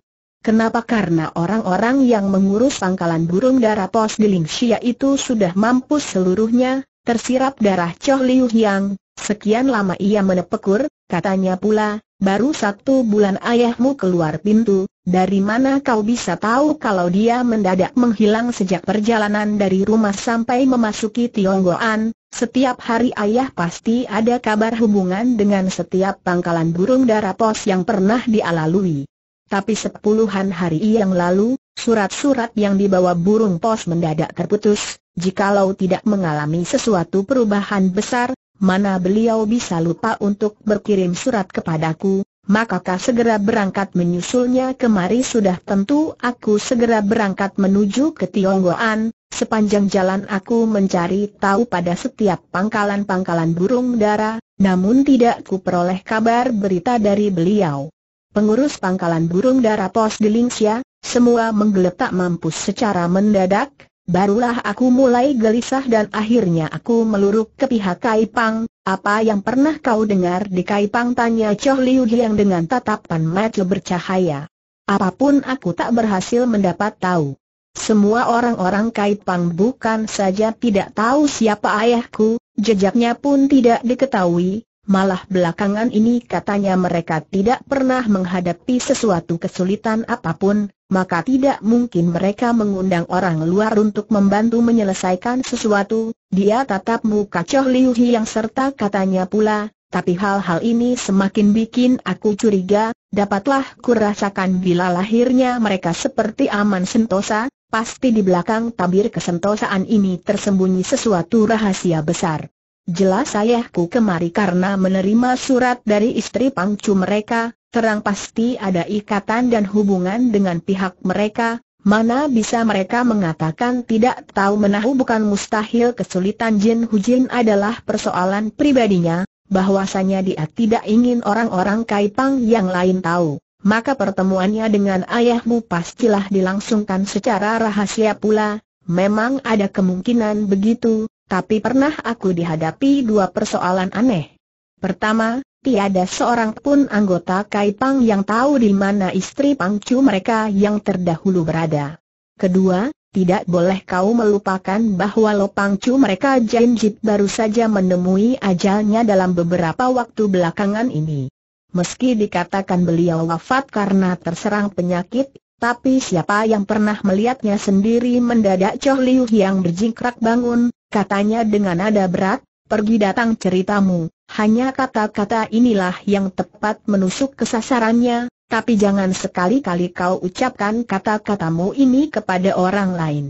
Kenapa? Karena orang-orang yang mengurus pangkalan burung darah pos di Lingxia itu sudah mampu seluruhnya, tersirap darah Choh Liu Yang, sekian lama ia menepekur, katanya pula, Baru satu bulan ayahmu keluar pintu, dari mana kau bisa tahu kalau dia mendadak menghilang sejak perjalanan dari rumah sampai memasuki Tionggoan? Setiap hari ayah pasti ada kabar hubungan dengan setiap pangkalan burung pos yang pernah dialalui. Tapi sepuluhan hari yang lalu, surat-surat yang dibawa burung pos mendadak terputus, jikalau tidak mengalami sesuatu perubahan besar, mana beliau bisa lupa untuk berkirim surat kepadaku, maka kah segera berangkat menyusulnya kemari sudah tentu aku segera berangkat menuju ke Tionggoan, sepanjang jalan aku mencari tahu pada setiap pangkalan-pangkalan burung dara, namun tidak ku peroleh kabar berita dari beliau. Pengurus pangkalan burung dara pos di Lingxia, semua menggeletak mampus secara mendadak, Barulah aku mulai gelisah dan akhirnya aku meluruk ke pihak Kaipang. Apa yang pernah kau dengar di Kaipang? Tanya Choh Liu yang dengan tatapan mata bercahaya. Apapun aku tak berhasil mendapat tahu. Semua orang-orang Kaipang bukan saja tidak tahu siapa ayahku, jejaknya pun tidak diketahui, Malah belakangan ini katanya mereka tidak pernah menghadapi sesuatu kesulitan apapun, maka tidak mungkin mereka mengundang orang luar untuk membantu menyelesaikan sesuatu. Dia tatap muka Choh Liu yang serta katanya pula, tapi hal-hal ini semakin bikin aku curiga, dapatlah kurasakan bila lahirnya mereka seperti aman sentosa, pasti di belakang tabir kesentosaan ini tersembunyi sesuatu rahasia besar. Jelas ayahku kemari karena menerima surat dari istri pangcu mereka, terang pasti ada ikatan dan hubungan dengan pihak mereka, mana bisa mereka mengatakan tidak tahu menahu bukan mustahil kesulitan Jin Hu Jin adalah persoalan pribadinya, bahwasanya dia tidak ingin orang-orang Kaipang yang lain tahu. Maka pertemuannya dengan ayahmu pastilah dilangsungkan secara rahasia pula, memang ada kemungkinan begitu, tapi pernah aku dihadapi dua persoalan aneh. Pertama, tiada seorang pun anggota Kaipang yang tahu di mana istri Pangcu mereka yang terdahulu berada. Kedua, tidak boleh kau melupakan bahwa Pangcu mereka Jip baru saja menemui ajalnya dalam beberapa waktu belakangan ini. Meski dikatakan beliau wafat karena terserang penyakit, tapi siapa yang pernah melihatnya sendiri mendadak Choh Liu yang berjingkrak bangun, katanya dengan nada berat, pergi datang ceritamu, hanya kata-kata inilah yang tepat menusuk kesasarannya, tapi jangan sekali-kali kau ucapkan kata-katamu ini kepada orang lain.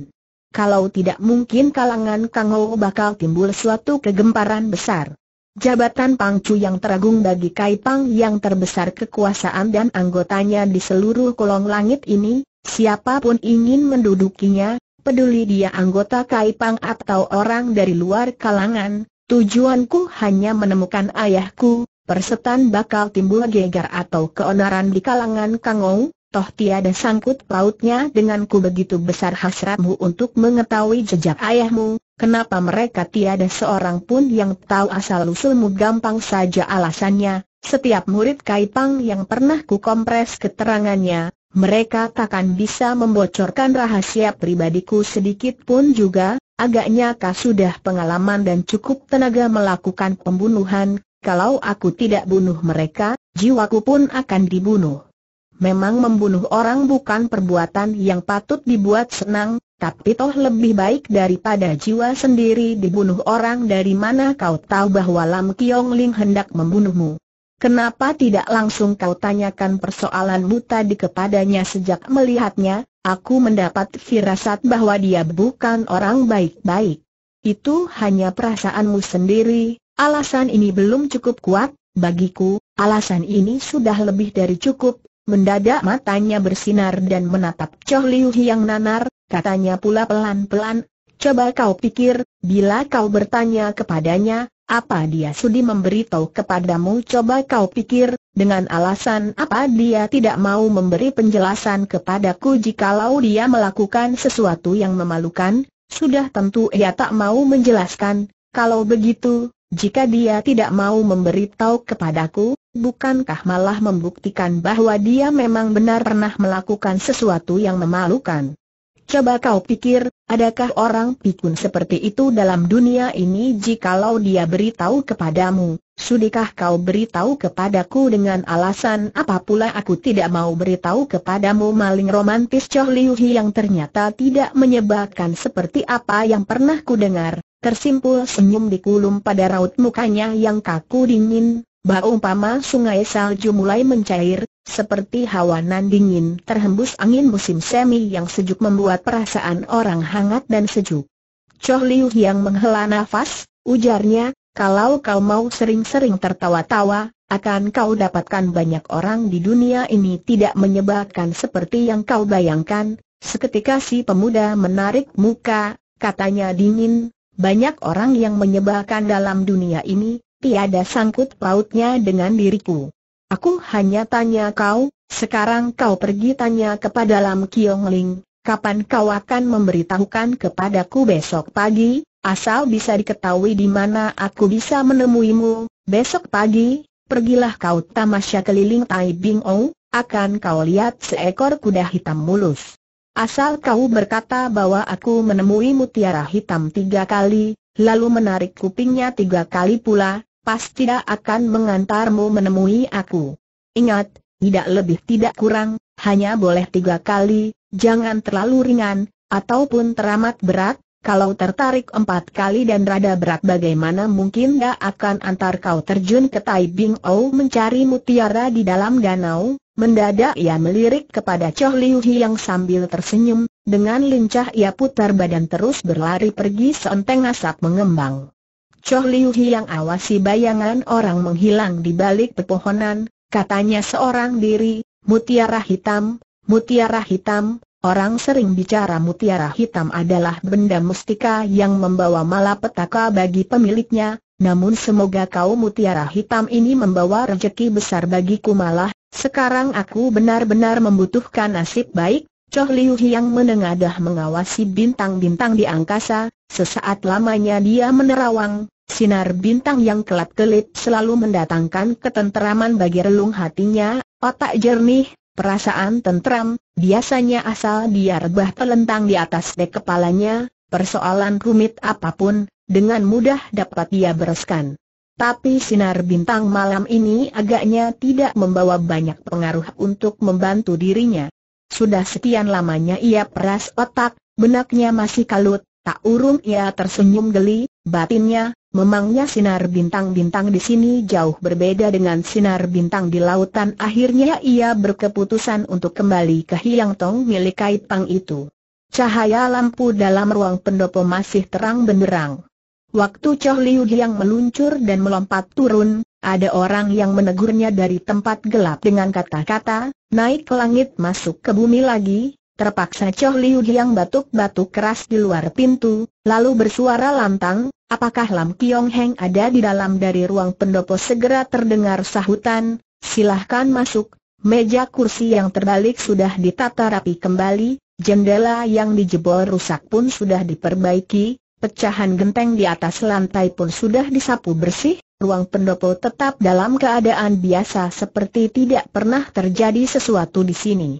Kalau tidak mungkin kalangan Kang bakal timbul suatu kegemparan besar. Jabatan Pangcu yang teragung bagi Kaipang yang terbesar kekuasaan dan anggotanya di seluruh kolong langit ini, siapapun ingin mendudukinya, peduli dia anggota Kaipang atau orang dari luar kalangan, tujuanku hanya menemukan ayahku, persetan bakal timbul gegar atau keonaran di kalangan Kangou, toh tiada sangkut pautnya denganku begitu besar hasratmu untuk mengetahui jejak ayahmu, kenapa mereka tiada seorang pun yang tahu asal-usulmu gampang saja alasannya, setiap murid Kaipang yang pernah kukompres keterangannya, mereka takkan bisa membocorkan rahasia pribadiku sedikit pun juga, agaknya kau sudah pengalaman dan cukup tenaga melakukan pembunuhan, kalau aku tidak bunuh mereka, jiwaku pun akan dibunuh. Memang membunuh orang bukan perbuatan yang patut dibuat senang, tapi toh lebih baik daripada jiwa sendiri dibunuh orang dari mana kau tahu bahwa Lam Kiong Ling hendak membunuhmu. Kenapa tidak langsung kau tanyakan persoalanmu tadi kepadanya sejak melihatnya, aku mendapat firasat bahwa dia bukan orang baik-baik. Itu hanya perasaanmu sendiri, alasan ini belum cukup kuat, bagiku, alasan ini sudah lebih dari cukup. Mendadak matanya bersinar dan menatap Choh Liu yang nanar, katanya pula pelan-pelan, Coba kau pikir, bila kau bertanya kepadanya, apa dia sudi memberitahu kepadamu coba kau pikir, dengan alasan apa dia tidak mau memberi penjelasan kepadaku jikalau dia melakukan sesuatu yang memalukan, sudah tentu ia tak mau menjelaskan, kalau begitu, jika dia tidak mau memberitahu kepadaku, bukankah malah membuktikan bahwa dia memang benar pernah melakukan sesuatu yang memalukan? Coba kau pikir, adakah orang pikun seperti itu dalam dunia ini jikalau dia beritahu kepadamu, sudikah kau beritahu kepadaku dengan alasan apa pula aku tidak mau beritahu kepadamu maling romantis Choh Liu yang ternyata tidak menyebarkan seperti apa yang pernah ku dengar, tersimpul senyum di kulum pada raut mukanya yang kaku dingin, bau umpama sungai salju mulai mencair, seperti hawa nan dingin terhembus angin musim semi yang sejuk membuat perasaan orang hangat dan sejuk. Choh Liu yang menghela nafas, ujarnya, kalau kau mau sering-sering tertawa-tawa, akan kau dapatkan banyak orang di dunia ini tidak menyebabkan seperti yang kau bayangkan. Seketika si pemuda menarik muka, katanya dingin, banyak orang yang menyebabkan dalam dunia ini, tiada sangkut pautnya dengan diriku. Aku hanya tanya kau, sekarang kau pergi tanya kepada Lam Kiong Ling, kapan kau akan memberitahukan kepadaku besok pagi, asal bisa diketahui di mana aku bisa menemuimu, besok pagi, pergilah kau tamasya keliling Tai Bing O, akan kau lihat seekor kuda hitam mulus. Asal kau berkata bahwa aku menemui mutiara hitam tiga kali, lalu menarik kupingnya tiga kali pula, pasti tidak akan mengantarmu menemui aku. Ingat, tidak lebih tidak kurang, hanya boleh tiga kali, jangan terlalu ringan, ataupun teramat berat, kalau tertarik empat kali dan rada berat bagaimana mungkin gak akan antar kau terjun ke Tai Ou mencari mutiara di dalam danau? Mendadak ia melirik kepada Choh Liu Hi yang sambil tersenyum, dengan lincah ia putar badan terus berlari pergi seenteng asap mengembang. Choh Liu yang awasi bayangan orang menghilang di balik pepohonan, katanya seorang diri, mutiara hitam, mutiara hitam, orang sering bicara mutiara hitam adalah benda mustika yang membawa malapetaka bagi pemiliknya, namun semoga kau mutiara hitam ini membawa rejeki besar bagiku malah, sekarang aku benar-benar membutuhkan nasib baik, Choh Liu yang menengadah mengawasi bintang-bintang di angkasa, sesaat lamanya dia menerawang, Sinar bintang yang kelap-kelip selalu mendatangkan ketenteraman bagi relung hatinya, otak jernih, perasaan tentram, biasanya asal dia rebah telentang di atas dek kepalanya, persoalan rumit apapun, dengan mudah dapat dia bereskan. Tapi sinar bintang malam ini agaknya tidak membawa banyak pengaruh untuk membantu dirinya. Sudah sekian lamanya ia peras otak, benaknya masih kalut, tak urung ia tersenyum geli, batinnya, Memangnya sinar bintang-bintang di sini jauh berbeda dengan sinar bintang di lautan Akhirnya ia berkeputusan untuk kembali ke Hiang Tong milik Kai Pang itu Cahaya lampu dalam ruang pendopo masih terang benderang Waktu Choh Liu yang meluncur dan melompat turun, ada orang yang menegurnya dari tempat gelap dengan kata-kata, naik ke langit masuk ke bumi lagi, Terpaksa Choh Liu Giang batuk-batuk keras di luar pintu, lalu bersuara lantang, apakah Lam Kiong Heng ada di dalam dari ruang pendopo segera terdengar sahutan, silahkan masuk, meja kursi yang terbalik sudah ditata rapi kembali, jendela yang dijebol rusak pun sudah diperbaiki, pecahan genteng di atas lantai pun sudah disapu bersih, ruang pendopo tetap dalam keadaan biasa seperti tidak pernah terjadi sesuatu di sini.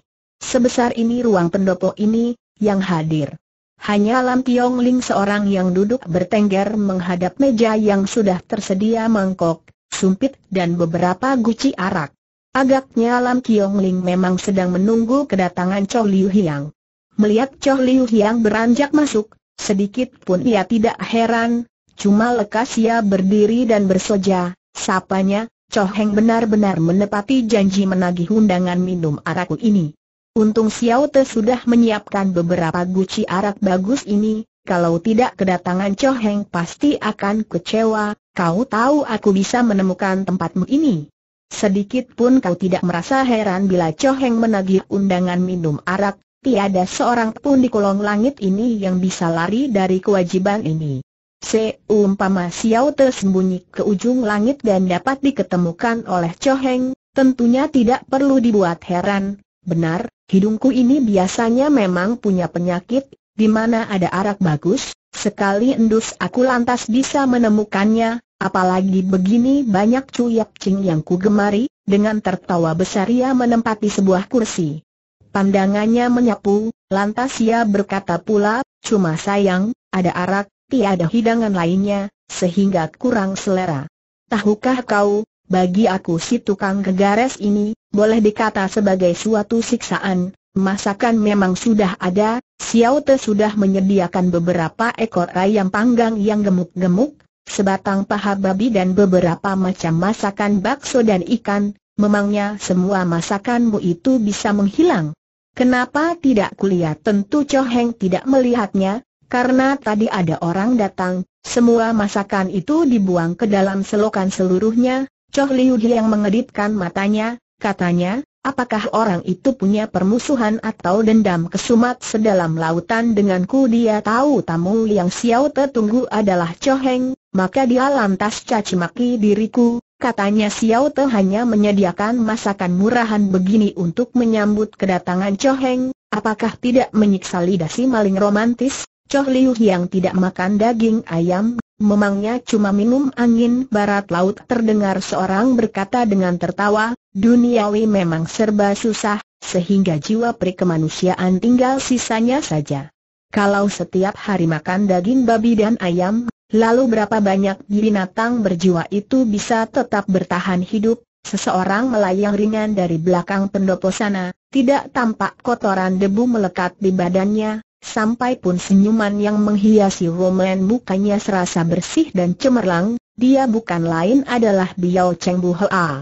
Sebesar ini ruang pendopo ini, yang hadir. Hanya Lam Tiong Ling seorang yang duduk bertengger menghadap meja yang sudah tersedia mangkok, sumpit dan beberapa guci arak. Agaknya Lam Tiong Ling memang sedang menunggu kedatangan Cho Liu Hiang. Melihat Cho Liu Hiang beranjak masuk, sedikit pun ia tidak heran, cuma lekas ia berdiri dan bersoja, sapanya, Cho Heng benar-benar menepati janji menagih undangan minum araku ini. Untung Xiao Te sudah menyiapkan beberapa guci arak bagus ini, kalau tidak kedatangan Cho Heng pasti akan kecewa, kau tahu aku bisa menemukan tempatmu ini. Sedikit pun kau tidak merasa heran bila Cho Heng menagih undangan minum arak, tiada seorang pun di kolong langit ini yang bisa lari dari kewajiban ini. Seumpama Xiao Te sembunyi ke ujung langit dan dapat diketemukan oleh Cho Heng, tentunya tidak perlu dibuat heran, benar, Hidungku ini biasanya memang punya penyakit, di mana ada arak bagus, sekali endus aku lantas bisa menemukannya, apalagi begini banyak cuyak cing yang ku gemari. dengan tertawa besar ia menempati sebuah kursi. Pandangannya menyapu, lantas ia berkata pula, cuma sayang, ada arak, tiada hidangan lainnya, sehingga kurang selera. Tahukah kau, bagi aku si tukang gegares ini, boleh dikata sebagai suatu siksaan, masakan memang sudah ada, Xiao Te sudah menyediakan beberapa ekor ayam panggang yang gemuk-gemuk, sebatang paha babi dan beberapa macam masakan bakso dan ikan, memangnya semua masakanmu itu bisa menghilang. Kenapa tidak kulihat? Tentu Cho Heng tidak melihatnya, karena tadi ada orang datang, semua masakan itu dibuang ke dalam selokan seluruhnya, Choh Liu Ji yang mengedipkan matanya, katanya, apakah orang itu punya permusuhan atau dendam kesumat sedalam lautan denganku dia tahu tamu yang Xiao tertunggu adalah Choh Heng, maka dia lantas cacimaki diriku, Katanya Xiao Te hanya menyediakan masakan murahan begini untuk menyambut kedatangan Cho Heng, apakah tidak menyiksa lidah si maling romantis? Cho Liu yang tidak makan daging ayam Memangnya cuma minum angin barat laut terdengar seorang berkata dengan tertawa, duniawi memang serba susah, sehingga jiwa peri kemanusiaan tinggal sisanya saja. Kalau setiap hari makan daging babi dan ayam, lalu berapa banyak binatang berjiwa itu bisa tetap bertahan hidup, seseorang melayang ringan dari belakang pendopo sana, tidak tampak kotoran debu melekat di badannya, sampai pun senyuman yang menghiasi Roman mukanya serasa bersih dan cemerlang, dia bukan lain adalah Biao Cheng Bu Hoa.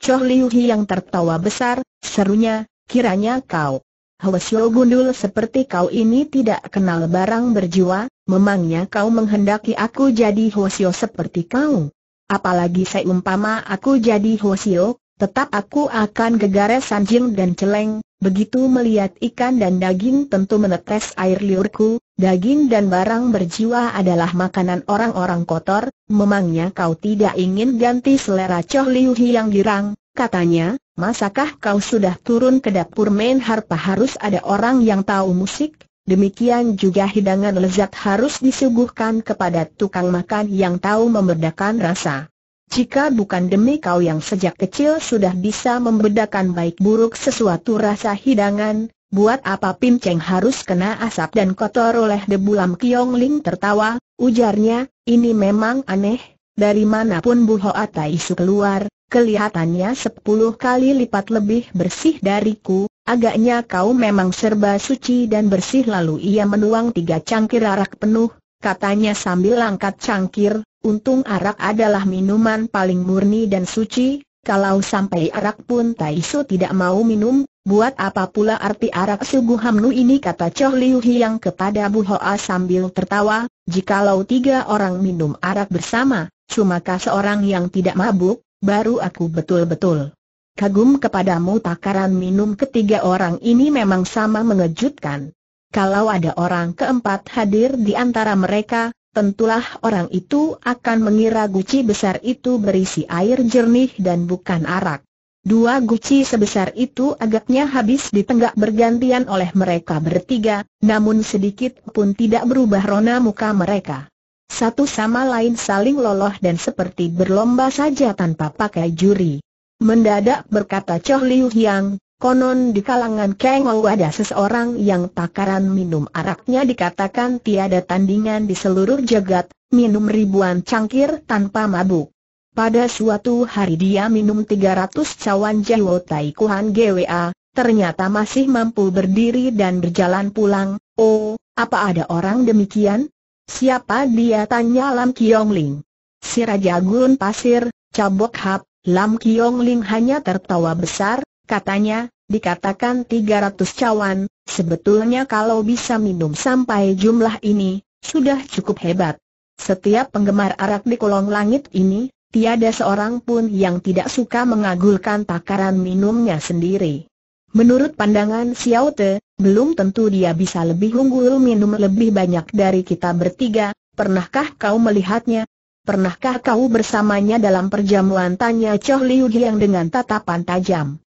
Choh Liu Hi yang tertawa besar, serunya, kiranya kau. Hwasyo gundul seperti kau ini tidak kenal barang berjiwa, memangnya kau menghendaki aku jadi Hwasyo seperti kau. Apalagi seumpama aku jadi Hwasyo, tetap aku akan gegara sanjing dan celeng, Begitu melihat ikan dan daging tentu menetes air liurku, daging dan barang berjiwa adalah makanan orang-orang kotor, memangnya kau tidak ingin ganti selera Choh Liu yang girang, katanya, masakah kau sudah turun ke dapur main harpa harus ada orang yang tahu musik? Demikian juga hidangan lezat harus disuguhkan kepada tukang makan yang tahu membedakan rasa. Jika bukan demi kau yang sejak kecil sudah bisa membedakan baik buruk sesuatu rasa hidangan, buat apa Pim Cheng harus kena asap dan kotor oleh debu Lam Kiong Ling tertawa, ujarnya, ini memang aneh, dari manapun Bu Hoa Tai keluar, kelihatannya sepuluh kali lipat lebih bersih dariku, agaknya kau memang serba suci dan bersih lalu ia menuang tiga cangkir arak penuh, katanya sambil angkat cangkir, Untung arak adalah minuman paling murni dan suci, kalau sampai arak pun Taisu tidak mau minum, buat apa pula arti arak suguh Hamnu ini kata Choh Liu Hiang kepada Bu Hoa sambil tertawa, jikalau tiga orang minum arak bersama, cumakah seorang yang tidak mabuk, baru aku betul-betul kagum kepadamu takaran minum ketiga orang ini memang sama mengejutkan. Kalau ada orang keempat hadir di antara mereka, tentulah orang itu akan mengira guci besar itu berisi air jernih dan bukan arak. Dua guci sebesar itu agaknya habis ditenggak bergantian oleh mereka bertiga, namun sedikit pun tidak berubah rona muka mereka. Satu sama lain saling loloh dan seperti berlomba saja tanpa pakai juri. Mendadak berkata Choh Liu Yang, Konon di kalangan Kang Ou ada seseorang yang takaran minum araknya dikatakan tiada tandingan di seluruh jagat, minum ribuan cangkir tanpa mabuk. Pada suatu hari dia minum 300 cawan jawa tai GWA, ternyata masih mampu berdiri dan berjalan pulang. Oh, apa ada orang demikian? Siapa dia tanya Lam Kiong Ling. Si Raja Gurun Pasir, Cabok Hap, Lam Kiong Ling hanya tertawa besar, Katanya, dikatakan 300 cawan, sebetulnya kalau bisa minum sampai jumlah ini, sudah cukup hebat. Setiap penggemar arak di kolong langit ini, tiada seorang pun yang tidak suka mengagulkan takaran minumnya sendiri. Menurut pandangan Xiao Te, belum tentu dia bisa lebih unggul minum lebih banyak dari kita bertiga, pernahkah kau melihatnya? Pernahkah kau bersamanya dalam perjamuan tanya Choh Liu Yang dengan tatapan tajam?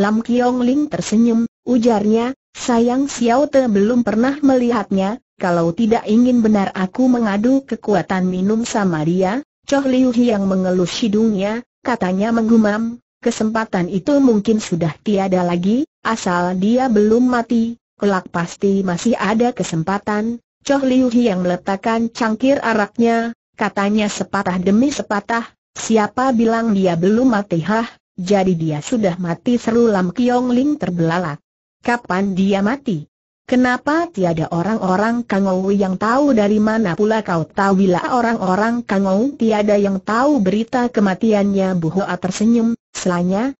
Lam Kiong Ling tersenyum, ujarnya, sayang Xiao Te belum pernah melihatnya, kalau tidak ingin benar aku mengadu kekuatan minum sama dia, Choh Liu yang mengelus hidungnya, katanya menggumam, kesempatan itu mungkin sudah tiada lagi, asal dia belum mati, kelak pasti masih ada kesempatan, Choh Liu yang meletakkan cangkir araknya, katanya sepatah demi sepatah, siapa bilang dia belum mati hah? Jadi dia sudah mati seru Lam Kiong Ling terbelalak. Kapan dia mati? Kenapa tiada orang-orang Kangou yang tahu dari mana pula kau tahu bila orang-orang Kangou tiada yang tahu berita kematiannya Bu Hoa tersenyum, selanya,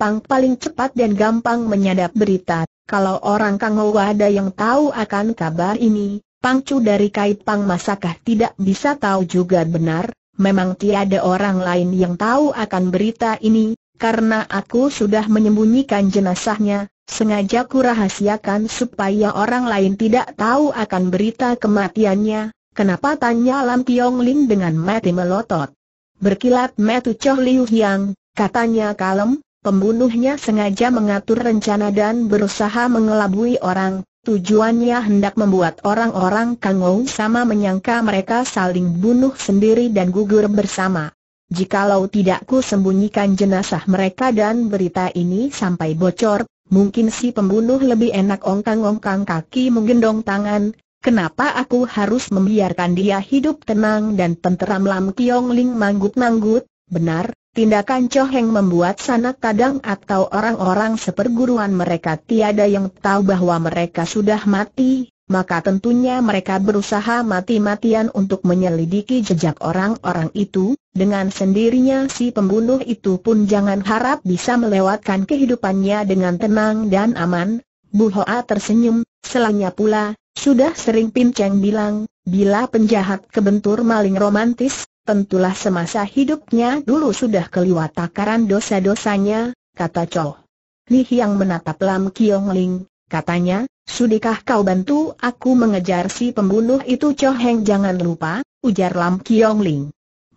pang paling cepat dan gampang menyadap berita, kalau orang Kangou ada yang tahu akan kabar ini, Pangcu dari Kai pang masakah tidak bisa tahu juga benar, memang tiada orang lain yang tahu akan berita ini, karena aku sudah menyembunyikan jenazahnya, sengaja rahasiakan supaya orang lain tidak tahu akan berita kematiannya, kenapa tanya Lam Tiong Ling dengan mati melotot. Berkilat metu Choh Liu Hiang, katanya kalem, pembunuhnya sengaja mengatur rencana dan berusaha mengelabui orang, tujuannya hendak membuat orang-orang Kangou sama menyangka mereka saling bunuh sendiri dan gugur bersama. Jikalau tidak ku sembunyikan jenazah mereka dan berita ini sampai bocor, mungkin si pembunuh lebih enak ongkang-ongkang kaki menggendong tangan. Kenapa aku harus membiarkan dia hidup tenang dan tenteram Lam Kiong Ling manggut-manggut? Benar, tindakan Cho Heng membuat sanak kadang atau orang-orang seperguruan mereka tiada yang tahu bahwa mereka sudah mati, maka tentunya mereka berusaha mati-matian untuk menyelidiki jejak orang-orang itu, dengan sendirinya si pembunuh itu pun jangan harap bisa melewatkan kehidupannya dengan tenang dan aman. Bu Hoa tersenyum, selangnya pula, sudah sering Pin Cheng bilang, bila penjahat kebentur maling romantis, tentulah semasa hidupnya dulu sudah keliwat takaran dosa-dosanya, kata Chow. Li Hiang menatap Lam Kiong Ling, katanya, Sudikah kau bantu aku mengejar si pembunuh itu Cho Heng jangan lupa, ujar Lam Kiong Ling.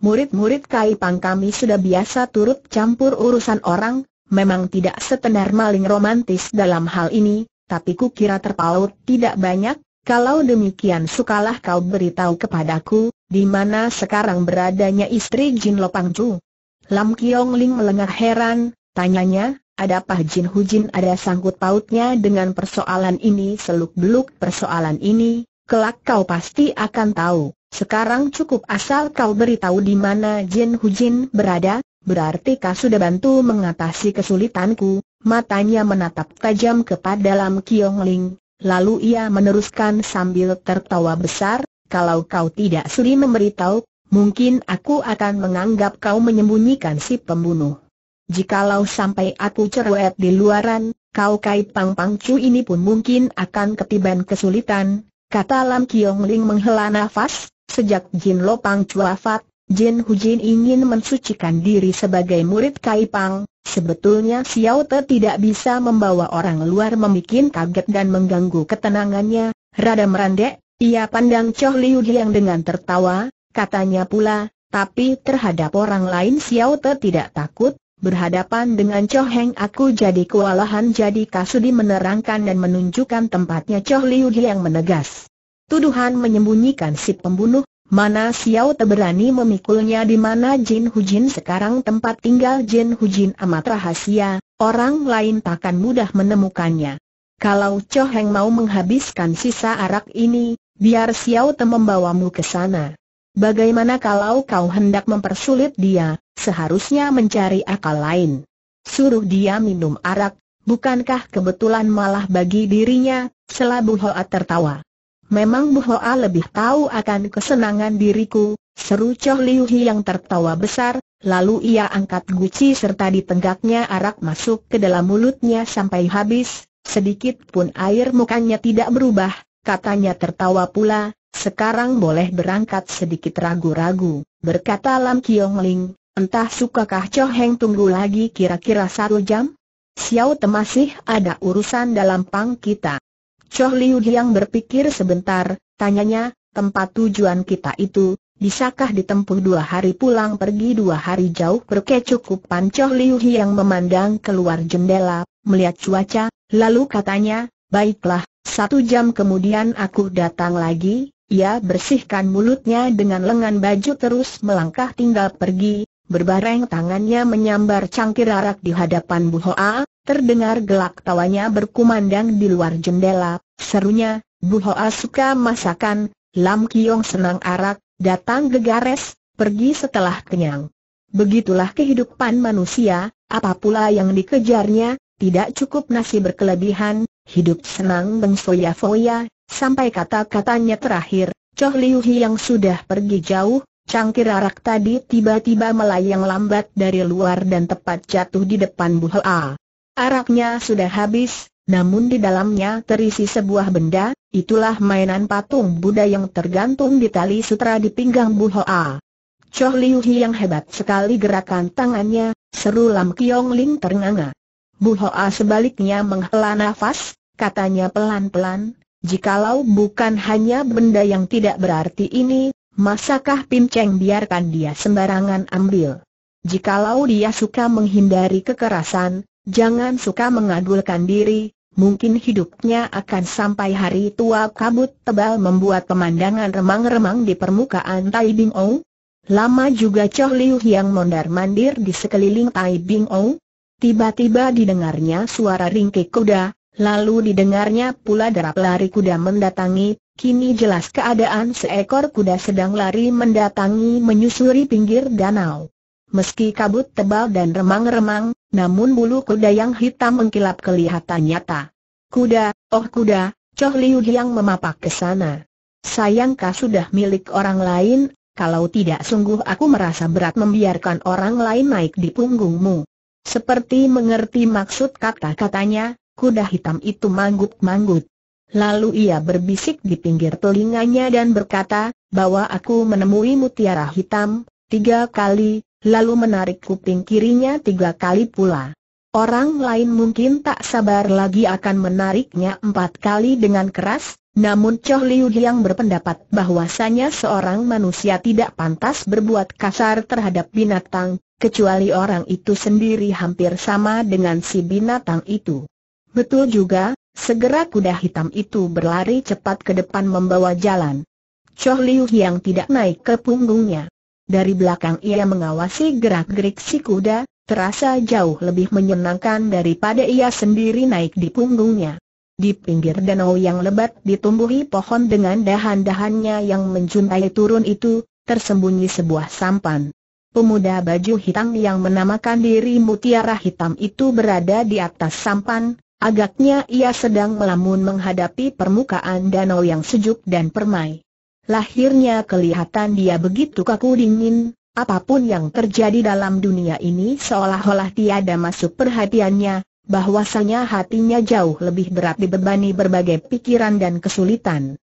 Murid-murid Kai Pang kami sudah biasa turut campur urusan orang, memang tidak setenar maling romantis dalam hal ini, tapi ku kira terpaut tidak banyak, kalau demikian sukalah kau beritahu kepadaku, di mana sekarang beradanya istri Jin Lopang Chu. Lam Kiong Ling melengah heran, tanyanya, ada Pah Jin Hujin ada sangkut pautnya dengan persoalan ini seluk-beluk persoalan ini, kelak kau pasti akan tahu. Sekarang cukup asal kau beritahu di mana Jin Hu Jin berada, berarti kau sudah bantu mengatasi kesulitanku. Matanya menatap tajam kepada dalam Kiong Ling, lalu ia meneruskan sambil tertawa besar, kalau kau tidak suri memberitahu, mungkin aku akan menganggap kau menyembunyikan si pembunuh. Jikalau sampai aku cerewet di luaran, kau Kai Pang Pang cu ini pun mungkin akan ketiban kesulitan, kata Lam Kiong Ling menghela nafas, sejak Jin Lo Pang cu wafat, Jin Hu Jin ingin mensucikan diri sebagai murid Kai Pang, sebetulnya Xiao Te tidak bisa membawa orang luar membuat kaget dan mengganggu ketenangannya, rada merandek, ia pandang Choh Liu yang dengan tertawa, katanya pula, tapi terhadap orang lain Xiao Te tidak takut, Berhadapan dengan Cho Heng aku jadi kewalahan jadi Kasudi menerangkan dan menunjukkan tempatnya Cho Liu yang menegas. Tuduhan menyembunyikan si pembunuh, mana Xiao teberani memikulnya di mana Jin Hujin sekarang tempat tinggal Jin Hujin amat rahasia, orang lain takkan mudah menemukannya. Kalau Cho Heng mau menghabiskan sisa arak ini, biar Xiao te membawamu ke sana. Bagaimana kalau kau hendak mempersulit dia, seharusnya mencari akal lain. Suruh dia minum arak, bukankah kebetulan malah bagi dirinya, selabu Hoa tertawa. Memang Bu Hoa lebih tahu akan kesenangan diriku, seru Choh Liu Hi yang tertawa besar, lalu ia angkat guci serta ditenggaknya arak masuk ke dalam mulutnya sampai habis, sedikit pun air mukanya tidak berubah, katanya tertawa pula, sekarang boleh berangkat sedikit ragu-ragu, berkata Lam Kiong Ling, entah sukakah Cho Heng tunggu lagi kira-kira satu jam? Xiao Te masih ada urusan dalam pang kita. Cho Liu yang berpikir sebentar, tanyanya, tempat tujuan kita itu, bisakah ditempuh dua hari pulang pergi dua hari jauh berkecukupan Cho Liu yang memandang keluar jendela, melihat cuaca, lalu katanya, baiklah, satu jam kemudian aku datang lagi, ia bersihkan mulutnya dengan lengan baju terus melangkah tinggal pergi, berbareng tangannya menyambar cangkir arak di hadapan Bu Hoa, terdengar gelak tawanya berkumandang di luar jendela, serunya, Bu Hoa suka masakan, Lam Kiong senang arak, datang gegares, pergi setelah kenyang. Begitulah kehidupan manusia, apa pula yang dikejarnya, tidak cukup nasi berkelebihan, hidup senang bengsoya-foya, Sampai kata-katanya terakhir, Choh Liu Hi yang sudah pergi jauh, cangkir arak tadi tiba-tiba melayang lambat dari luar dan tepat jatuh di depan Bu Hoa. Araknya sudah habis, namun di dalamnya terisi sebuah benda, itulah mainan patung Buddha yang tergantung di tali sutra di pinggang Bu Hoa. Choh Liu Hi yang hebat sekali gerakan tangannya, seru Lam Kiong Ling ternganga. Bu Hoa sebaliknya menghela nafas, katanya pelan-pelan, Jikalau bukan hanya benda yang tidak berarti ini, masakah Pin Cheng biarkan dia sembarangan ambil? Jikalau dia suka menghindari kekerasan, jangan suka mengadulkan diri, mungkin hidupnya akan sampai hari tua kabut tebal membuat pemandangan remang-remang di permukaan Tai Bing Ou. Lama juga Choh Liu yang mondar-mandir di sekeliling Tai Bing Ou. Tiba-tiba didengarnya suara ringkik kuda, Lalu didengarnya pula derap lari kuda mendatangi, kini jelas keadaan seekor kuda sedang lari mendatangi menyusuri pinggir danau. Meski kabut tebal dan remang-remang, namun bulu kuda yang hitam mengkilap kelihatan nyata. Kuda, oh kuda, Choh Liu Hiang memapak ke sana. Sayangkah sudah milik orang lain, kalau tidak sungguh aku merasa berat membiarkan orang lain naik di punggungmu. Seperti mengerti maksud kata-katanya, kuda hitam itu manggut-manggut. Lalu ia berbisik di pinggir telinganya dan berkata, bahwa aku menemui mutiara hitam, tiga kali, lalu menarik kuping kirinya tiga kali pula. Orang lain mungkin tak sabar lagi akan menariknya empat kali dengan keras, namun Choh Liu yang berpendapat bahwasanya seorang manusia tidak pantas berbuat kasar terhadap binatang, kecuali orang itu sendiri hampir sama dengan si binatang itu. Betul juga, segera kuda hitam itu berlari cepat ke depan membawa jalan. Choh Liu yang tidak naik ke punggungnya. Dari belakang ia mengawasi gerak-gerik si kuda, terasa jauh lebih menyenangkan daripada ia sendiri naik di punggungnya. Di pinggir danau yang lebat ditumbuhi pohon dengan dahan-dahannya yang menjuntai turun itu, tersembunyi sebuah sampan. Pemuda baju hitam yang menamakan diri Mutiara Hitam itu berada di atas sampan, Agaknya ia sedang melamun menghadapi permukaan danau yang sejuk dan permai. Lahirnya kelihatan dia begitu kaku dingin, apapun yang terjadi dalam dunia ini seolah-olah tiada masuk perhatiannya, bahwasanya hatinya jauh lebih berat dibebani berbagai pikiran dan kesulitan.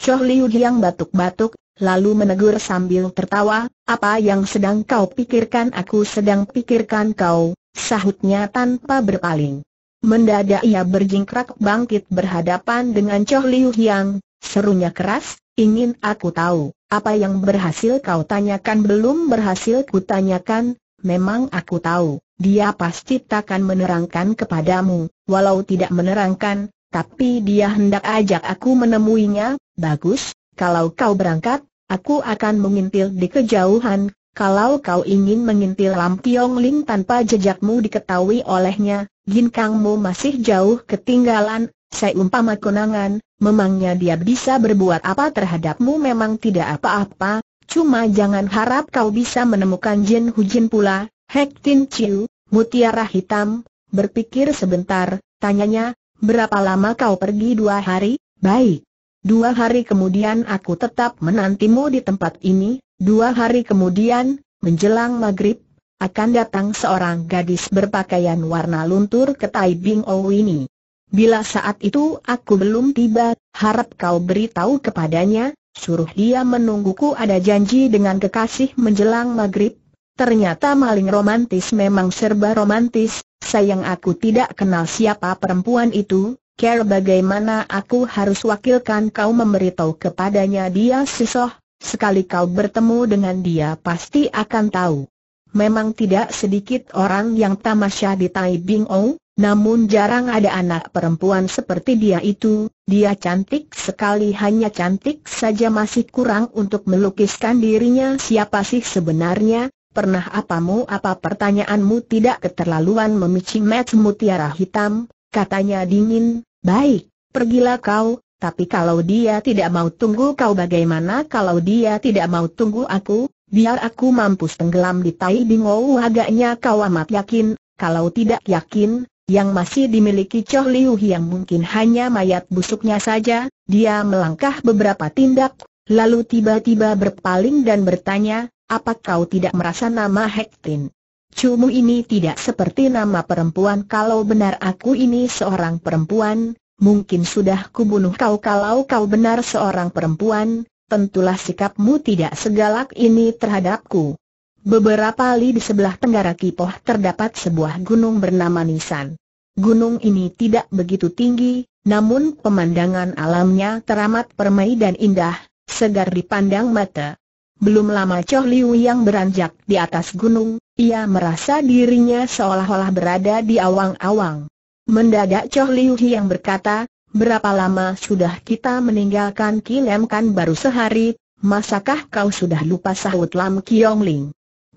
Choh Liu yang batuk-batuk, lalu menegur sambil tertawa, apa yang sedang kau pikirkan aku sedang pikirkan kau, sahutnya tanpa berpaling. Mendadak ia berjingkrak bangkit berhadapan dengan Choh Liu Yang, serunya keras, ingin aku tahu, apa yang berhasil kau tanyakan belum berhasil kutanyakan, memang aku tahu, dia pasti takkan menerangkan kepadamu, walau tidak menerangkan, tapi dia hendak ajak aku menemuinya, bagus, kalau kau berangkat, aku akan mengintil di kejauhan, kalau kau ingin mengintil Lam Tiong Ling tanpa jejakmu diketahui olehnya, Ginkangmu masih jauh ketinggalan, seumpama konangan, memangnya dia bisa berbuat apa terhadapmu memang tidak apa-apa, cuma jangan harap kau bisa menemukan Jin Hujin pula, Hek Tin Chiu, mutiara hitam, berpikir sebentar, tanyanya, berapa lama kau pergi dua hari, baik. Dua hari kemudian aku tetap menantimu di tempat ini, dua hari kemudian, menjelang maghrib, akan datang seorang gadis berpakaian warna luntur ke Tai Bing Ou ini. Bila saat itu aku belum tiba, harap kau beritahu kepadanya, suruh dia menungguku ada janji dengan kekasih menjelang maghrib. Ternyata maling romantis memang serba romantis, sayang aku tidak kenal siapa perempuan itu, care bagaimana aku harus wakilkan kau memberitahu kepadanya dia sisoh, sekali kau bertemu dengan dia pasti akan tahu. Memang tidak sedikit orang yang tamasya di Tai Bing Ong, namun jarang ada anak perempuan seperti dia itu, dia cantik sekali hanya cantik saja masih kurang untuk melukiskan dirinya siapa sih sebenarnya, pernah apamu apa pertanyaanmu tidak keterlaluan memici match mutiara hitam, katanya dingin, baik, pergilah kau, tapi kalau dia tidak mau tunggu kau bagaimana kalau dia tidak mau tunggu aku, Biar aku mampus tenggelam di tai bingou agaknya kau amat yakin, kalau tidak yakin, yang masih dimiliki Choh Liu yang mungkin hanya mayat busuknya saja, dia melangkah beberapa tindak, lalu tiba-tiba berpaling dan bertanya, apa kau tidak merasa nama Hektin? Cumu ini tidak seperti nama perempuan kalau benar aku ini seorang perempuan, mungkin sudah kubunuh kau kalau kau benar seorang perempuan, tentulah sikapmu tidak segalak ini terhadapku. Beberapa li di sebelah tenggara Kipoh terdapat sebuah gunung bernama Nisan. Gunung ini tidak begitu tinggi, namun pemandangan alamnya teramat permai dan indah, segar dipandang mata. Belum lama Choh Liu yang beranjak di atas gunung, ia merasa dirinya seolah-olah berada di awang-awang. Mendadak Choh Liu yang berkata, berapa lama sudah kita meninggalkan Kilem kan baru sehari, masakah kau sudah lupa sahut Lam Kiong Ling?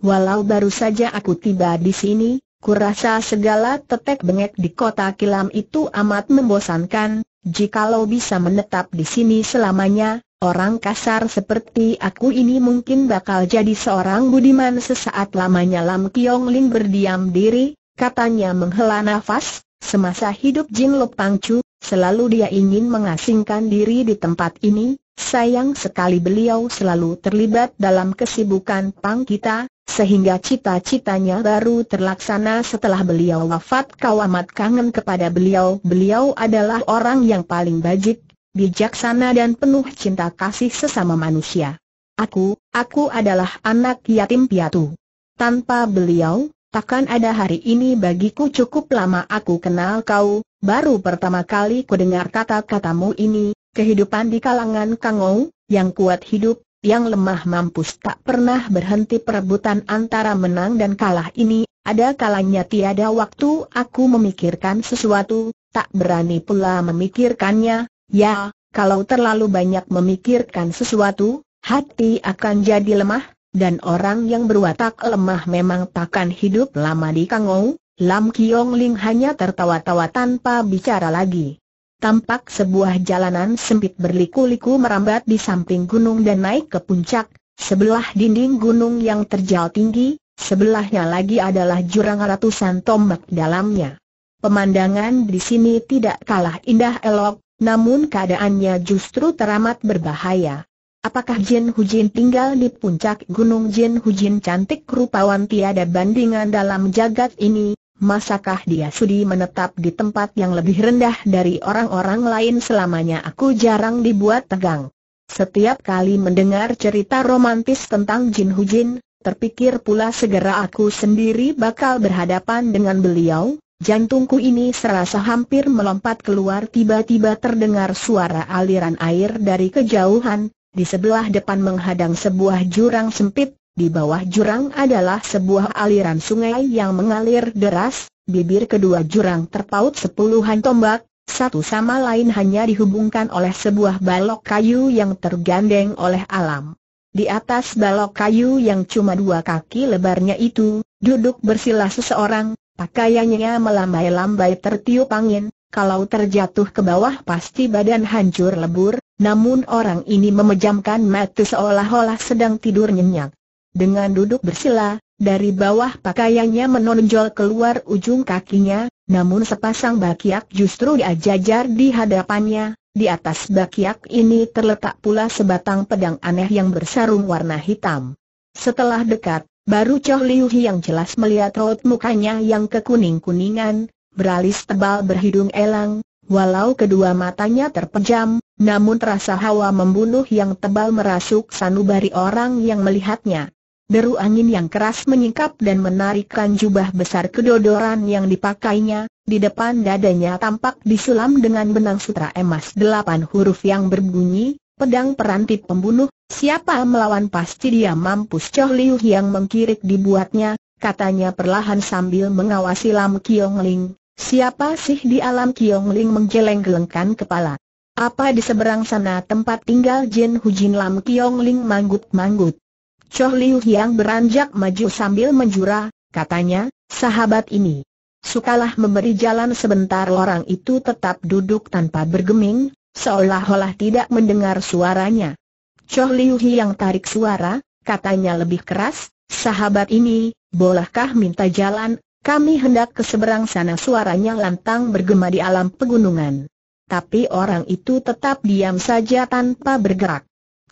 Walau baru saja aku tiba di sini, kurasa segala tetek bengek di kota Kilam itu amat membosankan, jikalau bisa menetap di sini selamanya, orang kasar seperti aku ini mungkin bakal jadi seorang budiman sesaat lamanya Lam Kiong Ling berdiam diri, katanya menghela nafas, semasa hidup Jin Pangcu. Selalu dia ingin mengasingkan diri di tempat ini, sayang sekali beliau selalu terlibat dalam kesibukan pang kita, sehingga cita-citanya baru terlaksana setelah beliau wafat kau amat kangen kepada beliau Beliau adalah orang yang paling bajik, bijaksana dan penuh cinta kasih sesama manusia Aku, aku adalah anak yatim piatu Tanpa beliau, takkan ada hari ini bagiku cukup lama aku kenal kau, Baru pertama kali kudengar kata-katamu ini, kehidupan di kalangan Kangou, yang kuat hidup, yang lemah mampus tak pernah berhenti perebutan antara menang dan kalah ini, ada kalanya tiada waktu aku memikirkan sesuatu, tak berani pula memikirkannya, ya, kalau terlalu banyak memikirkan sesuatu, hati akan jadi lemah, dan orang yang berwatak lemah memang takkan hidup lama di Kangou, Lam Kiong Ling hanya tertawa-tawa tanpa bicara lagi. Tampak sebuah jalanan sempit berliku-liku merambat di samping gunung dan naik ke puncak, sebelah dinding gunung yang terjal tinggi, sebelahnya lagi adalah jurang ratusan tombak dalamnya. Pemandangan di sini tidak kalah indah elok, namun keadaannya justru teramat berbahaya. Apakah Jin Hujin tinggal di puncak gunung Jin Hujin cantik rupawan tiada bandingan dalam jagat ini, Masakah dia sudi menetap di tempat yang lebih rendah dari orang-orang lain selamanya aku jarang dibuat tegang. Setiap kali mendengar cerita romantis tentang Jin Hujin, terpikir pula segera aku sendiri bakal berhadapan dengan beliau, jantungku ini serasa hampir melompat keluar tiba-tiba terdengar suara aliran air dari kejauhan, di sebelah depan menghadang sebuah jurang sempit, di bawah jurang adalah sebuah aliran sungai yang mengalir deras, bibir kedua jurang terpaut sepuluhan tombak, satu sama lain hanya dihubungkan oleh sebuah balok kayu yang tergandeng oleh alam. Di atas balok kayu yang cuma dua kaki lebarnya itu, duduk bersila seseorang, pakaiannya melambai-lambai tertiup angin, kalau terjatuh ke bawah pasti badan hancur lebur, namun orang ini memejamkan mata seolah-olah sedang tidur nyenyak. Dengan duduk bersila, dari bawah pakaiannya menonjol keluar ujung kakinya, namun sepasang bakiak justru diajajar di hadapannya. Di atas bakiak ini terletak pula sebatang pedang aneh yang bersarung warna hitam. Setelah dekat, baru Choh Liu yang jelas melihat raut mukanya yang kekuning-kuningan, beralis tebal berhidung elang, walau kedua matanya terpejam, namun terasa hawa membunuh yang tebal merasuk sanubari orang yang melihatnya. Deru angin yang keras menyingkap dan menarikkan jubah besar kedodoran yang dipakainya, di depan dadanya tampak disulam dengan benang sutra emas delapan huruf yang berbunyi, pedang perantip pembunuh, siapa melawan pasti dia mampus Choh Liu yang mengkirik dibuatnya, katanya perlahan sambil mengawasi Lam Kiong Ling, siapa sih di alam Kiong Ling menggeleng-gelengkan kepala. Apa di seberang sana tempat tinggal Jin Hujin Lam Kiong Ling manggut-manggut. Choh Liu Hiang beranjak maju sambil menjura, katanya, sahabat ini. Sukalah memberi jalan sebentar orang itu tetap duduk tanpa bergeming, seolah-olah tidak mendengar suaranya. Choh Liu Hiang tarik suara, katanya lebih keras, sahabat ini, bolehkah minta jalan, kami hendak ke seberang sana suaranya lantang bergema di alam pegunungan. Tapi orang itu tetap diam saja tanpa bergerak.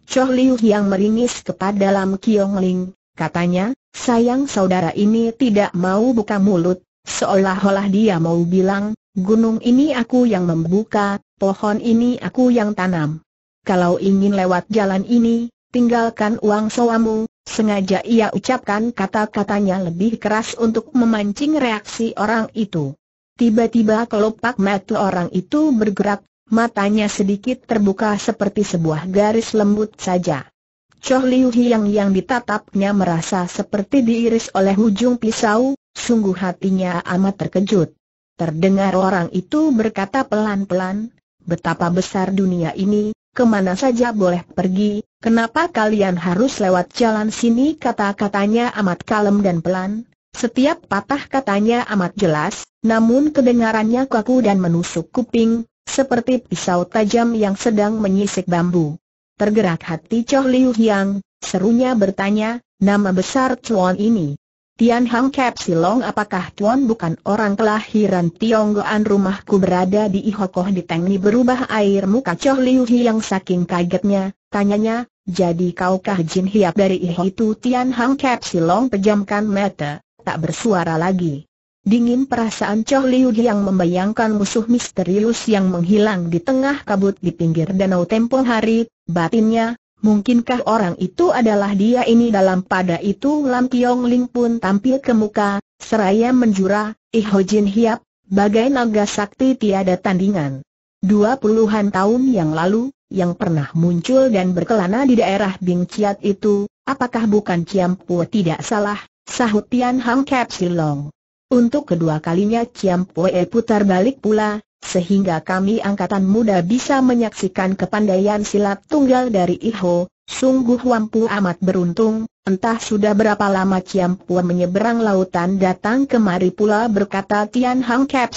Choh Liu yang meringis kepada Lam Kiong Ling, katanya, sayang saudara ini tidak mau buka mulut, seolah-olah dia mau bilang, gunung ini aku yang membuka, pohon ini aku yang tanam. Kalau ingin lewat jalan ini, tinggalkan uang soamu, sengaja ia ucapkan kata-katanya lebih keras untuk memancing reaksi orang itu. Tiba-tiba kelopak mata orang itu bergerak, matanya sedikit terbuka seperti sebuah garis lembut saja. Choh Liu Hiang yang ditatapnya merasa seperti diiris oleh ujung pisau, sungguh hatinya amat terkejut. Terdengar orang itu berkata pelan-pelan, betapa besar dunia ini, kemana saja boleh pergi, kenapa kalian harus lewat jalan sini kata-katanya amat kalem dan pelan, setiap patah katanya amat jelas, namun kedengarannya kaku dan menusuk kuping, seperti pisau tajam yang sedang menyisik bambu. Tergerak hati Choh Liu Yang, serunya bertanya, nama besar Chuan ini. Tian Hang Kep Silong apakah Chuan bukan orang kelahiran Tionggoan rumahku berada di Ihokoh di Tengni berubah air muka Choh Liu Yang saking kagetnya, tanyanya, jadi kaukah Jin Hiap dari Ihok itu Tian Hang Kep Silong pejamkan mata, tak bersuara lagi. Dingin perasaan Choh Liu yang membayangkan musuh misterius yang menghilang di tengah kabut di pinggir danau tempo hari, batinnya, mungkinkah orang itu adalah dia ini dalam pada itu Lam Kiong Ling pun tampil ke muka, seraya menjura, Ih Ho Jin Hiap, bagai naga sakti tiada tandingan. Dua puluhan tahun yang lalu, yang pernah muncul dan berkelana di daerah Bing Chiat itu, apakah bukan Ciampu tidak salah, sahut Tian Hang Kap Silong. Untuk kedua kalinya Ciam Poe putar balik pula, sehingga kami angkatan muda bisa menyaksikan kepandaian silat tunggal dari Iho, sungguh wampu amat beruntung, entah sudah berapa lama Ciam Pua menyeberang lautan datang kemari pula berkata Tian Hang Kep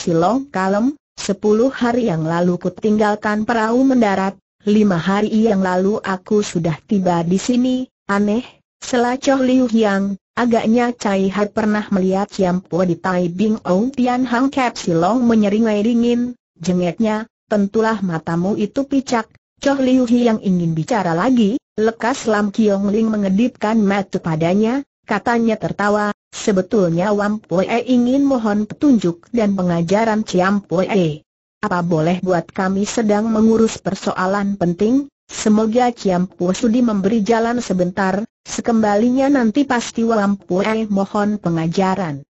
Kalem, sepuluh hari yang lalu ku tinggalkan perahu mendarat, lima hari yang lalu aku sudah tiba di sini, aneh, Selacoh Liu Yang, agaknya Cai Hai pernah melihat Siam Po di Tai Bing Ou Tian Hang Kep Silong menyeringai dingin, jengeknya, tentulah matamu itu picak. Coh Liu Yang ingin bicara lagi, lekas Lam Kiong Ling mengedipkan mata padanya, katanya tertawa, sebetulnya Wam E ingin mohon petunjuk dan pengajaran Ciam E. Apa boleh buat kami sedang mengurus persoalan penting, semoga Ciam sudi memberi jalan sebentar, Sekembalinya nanti pasti eh mohon pengajaran.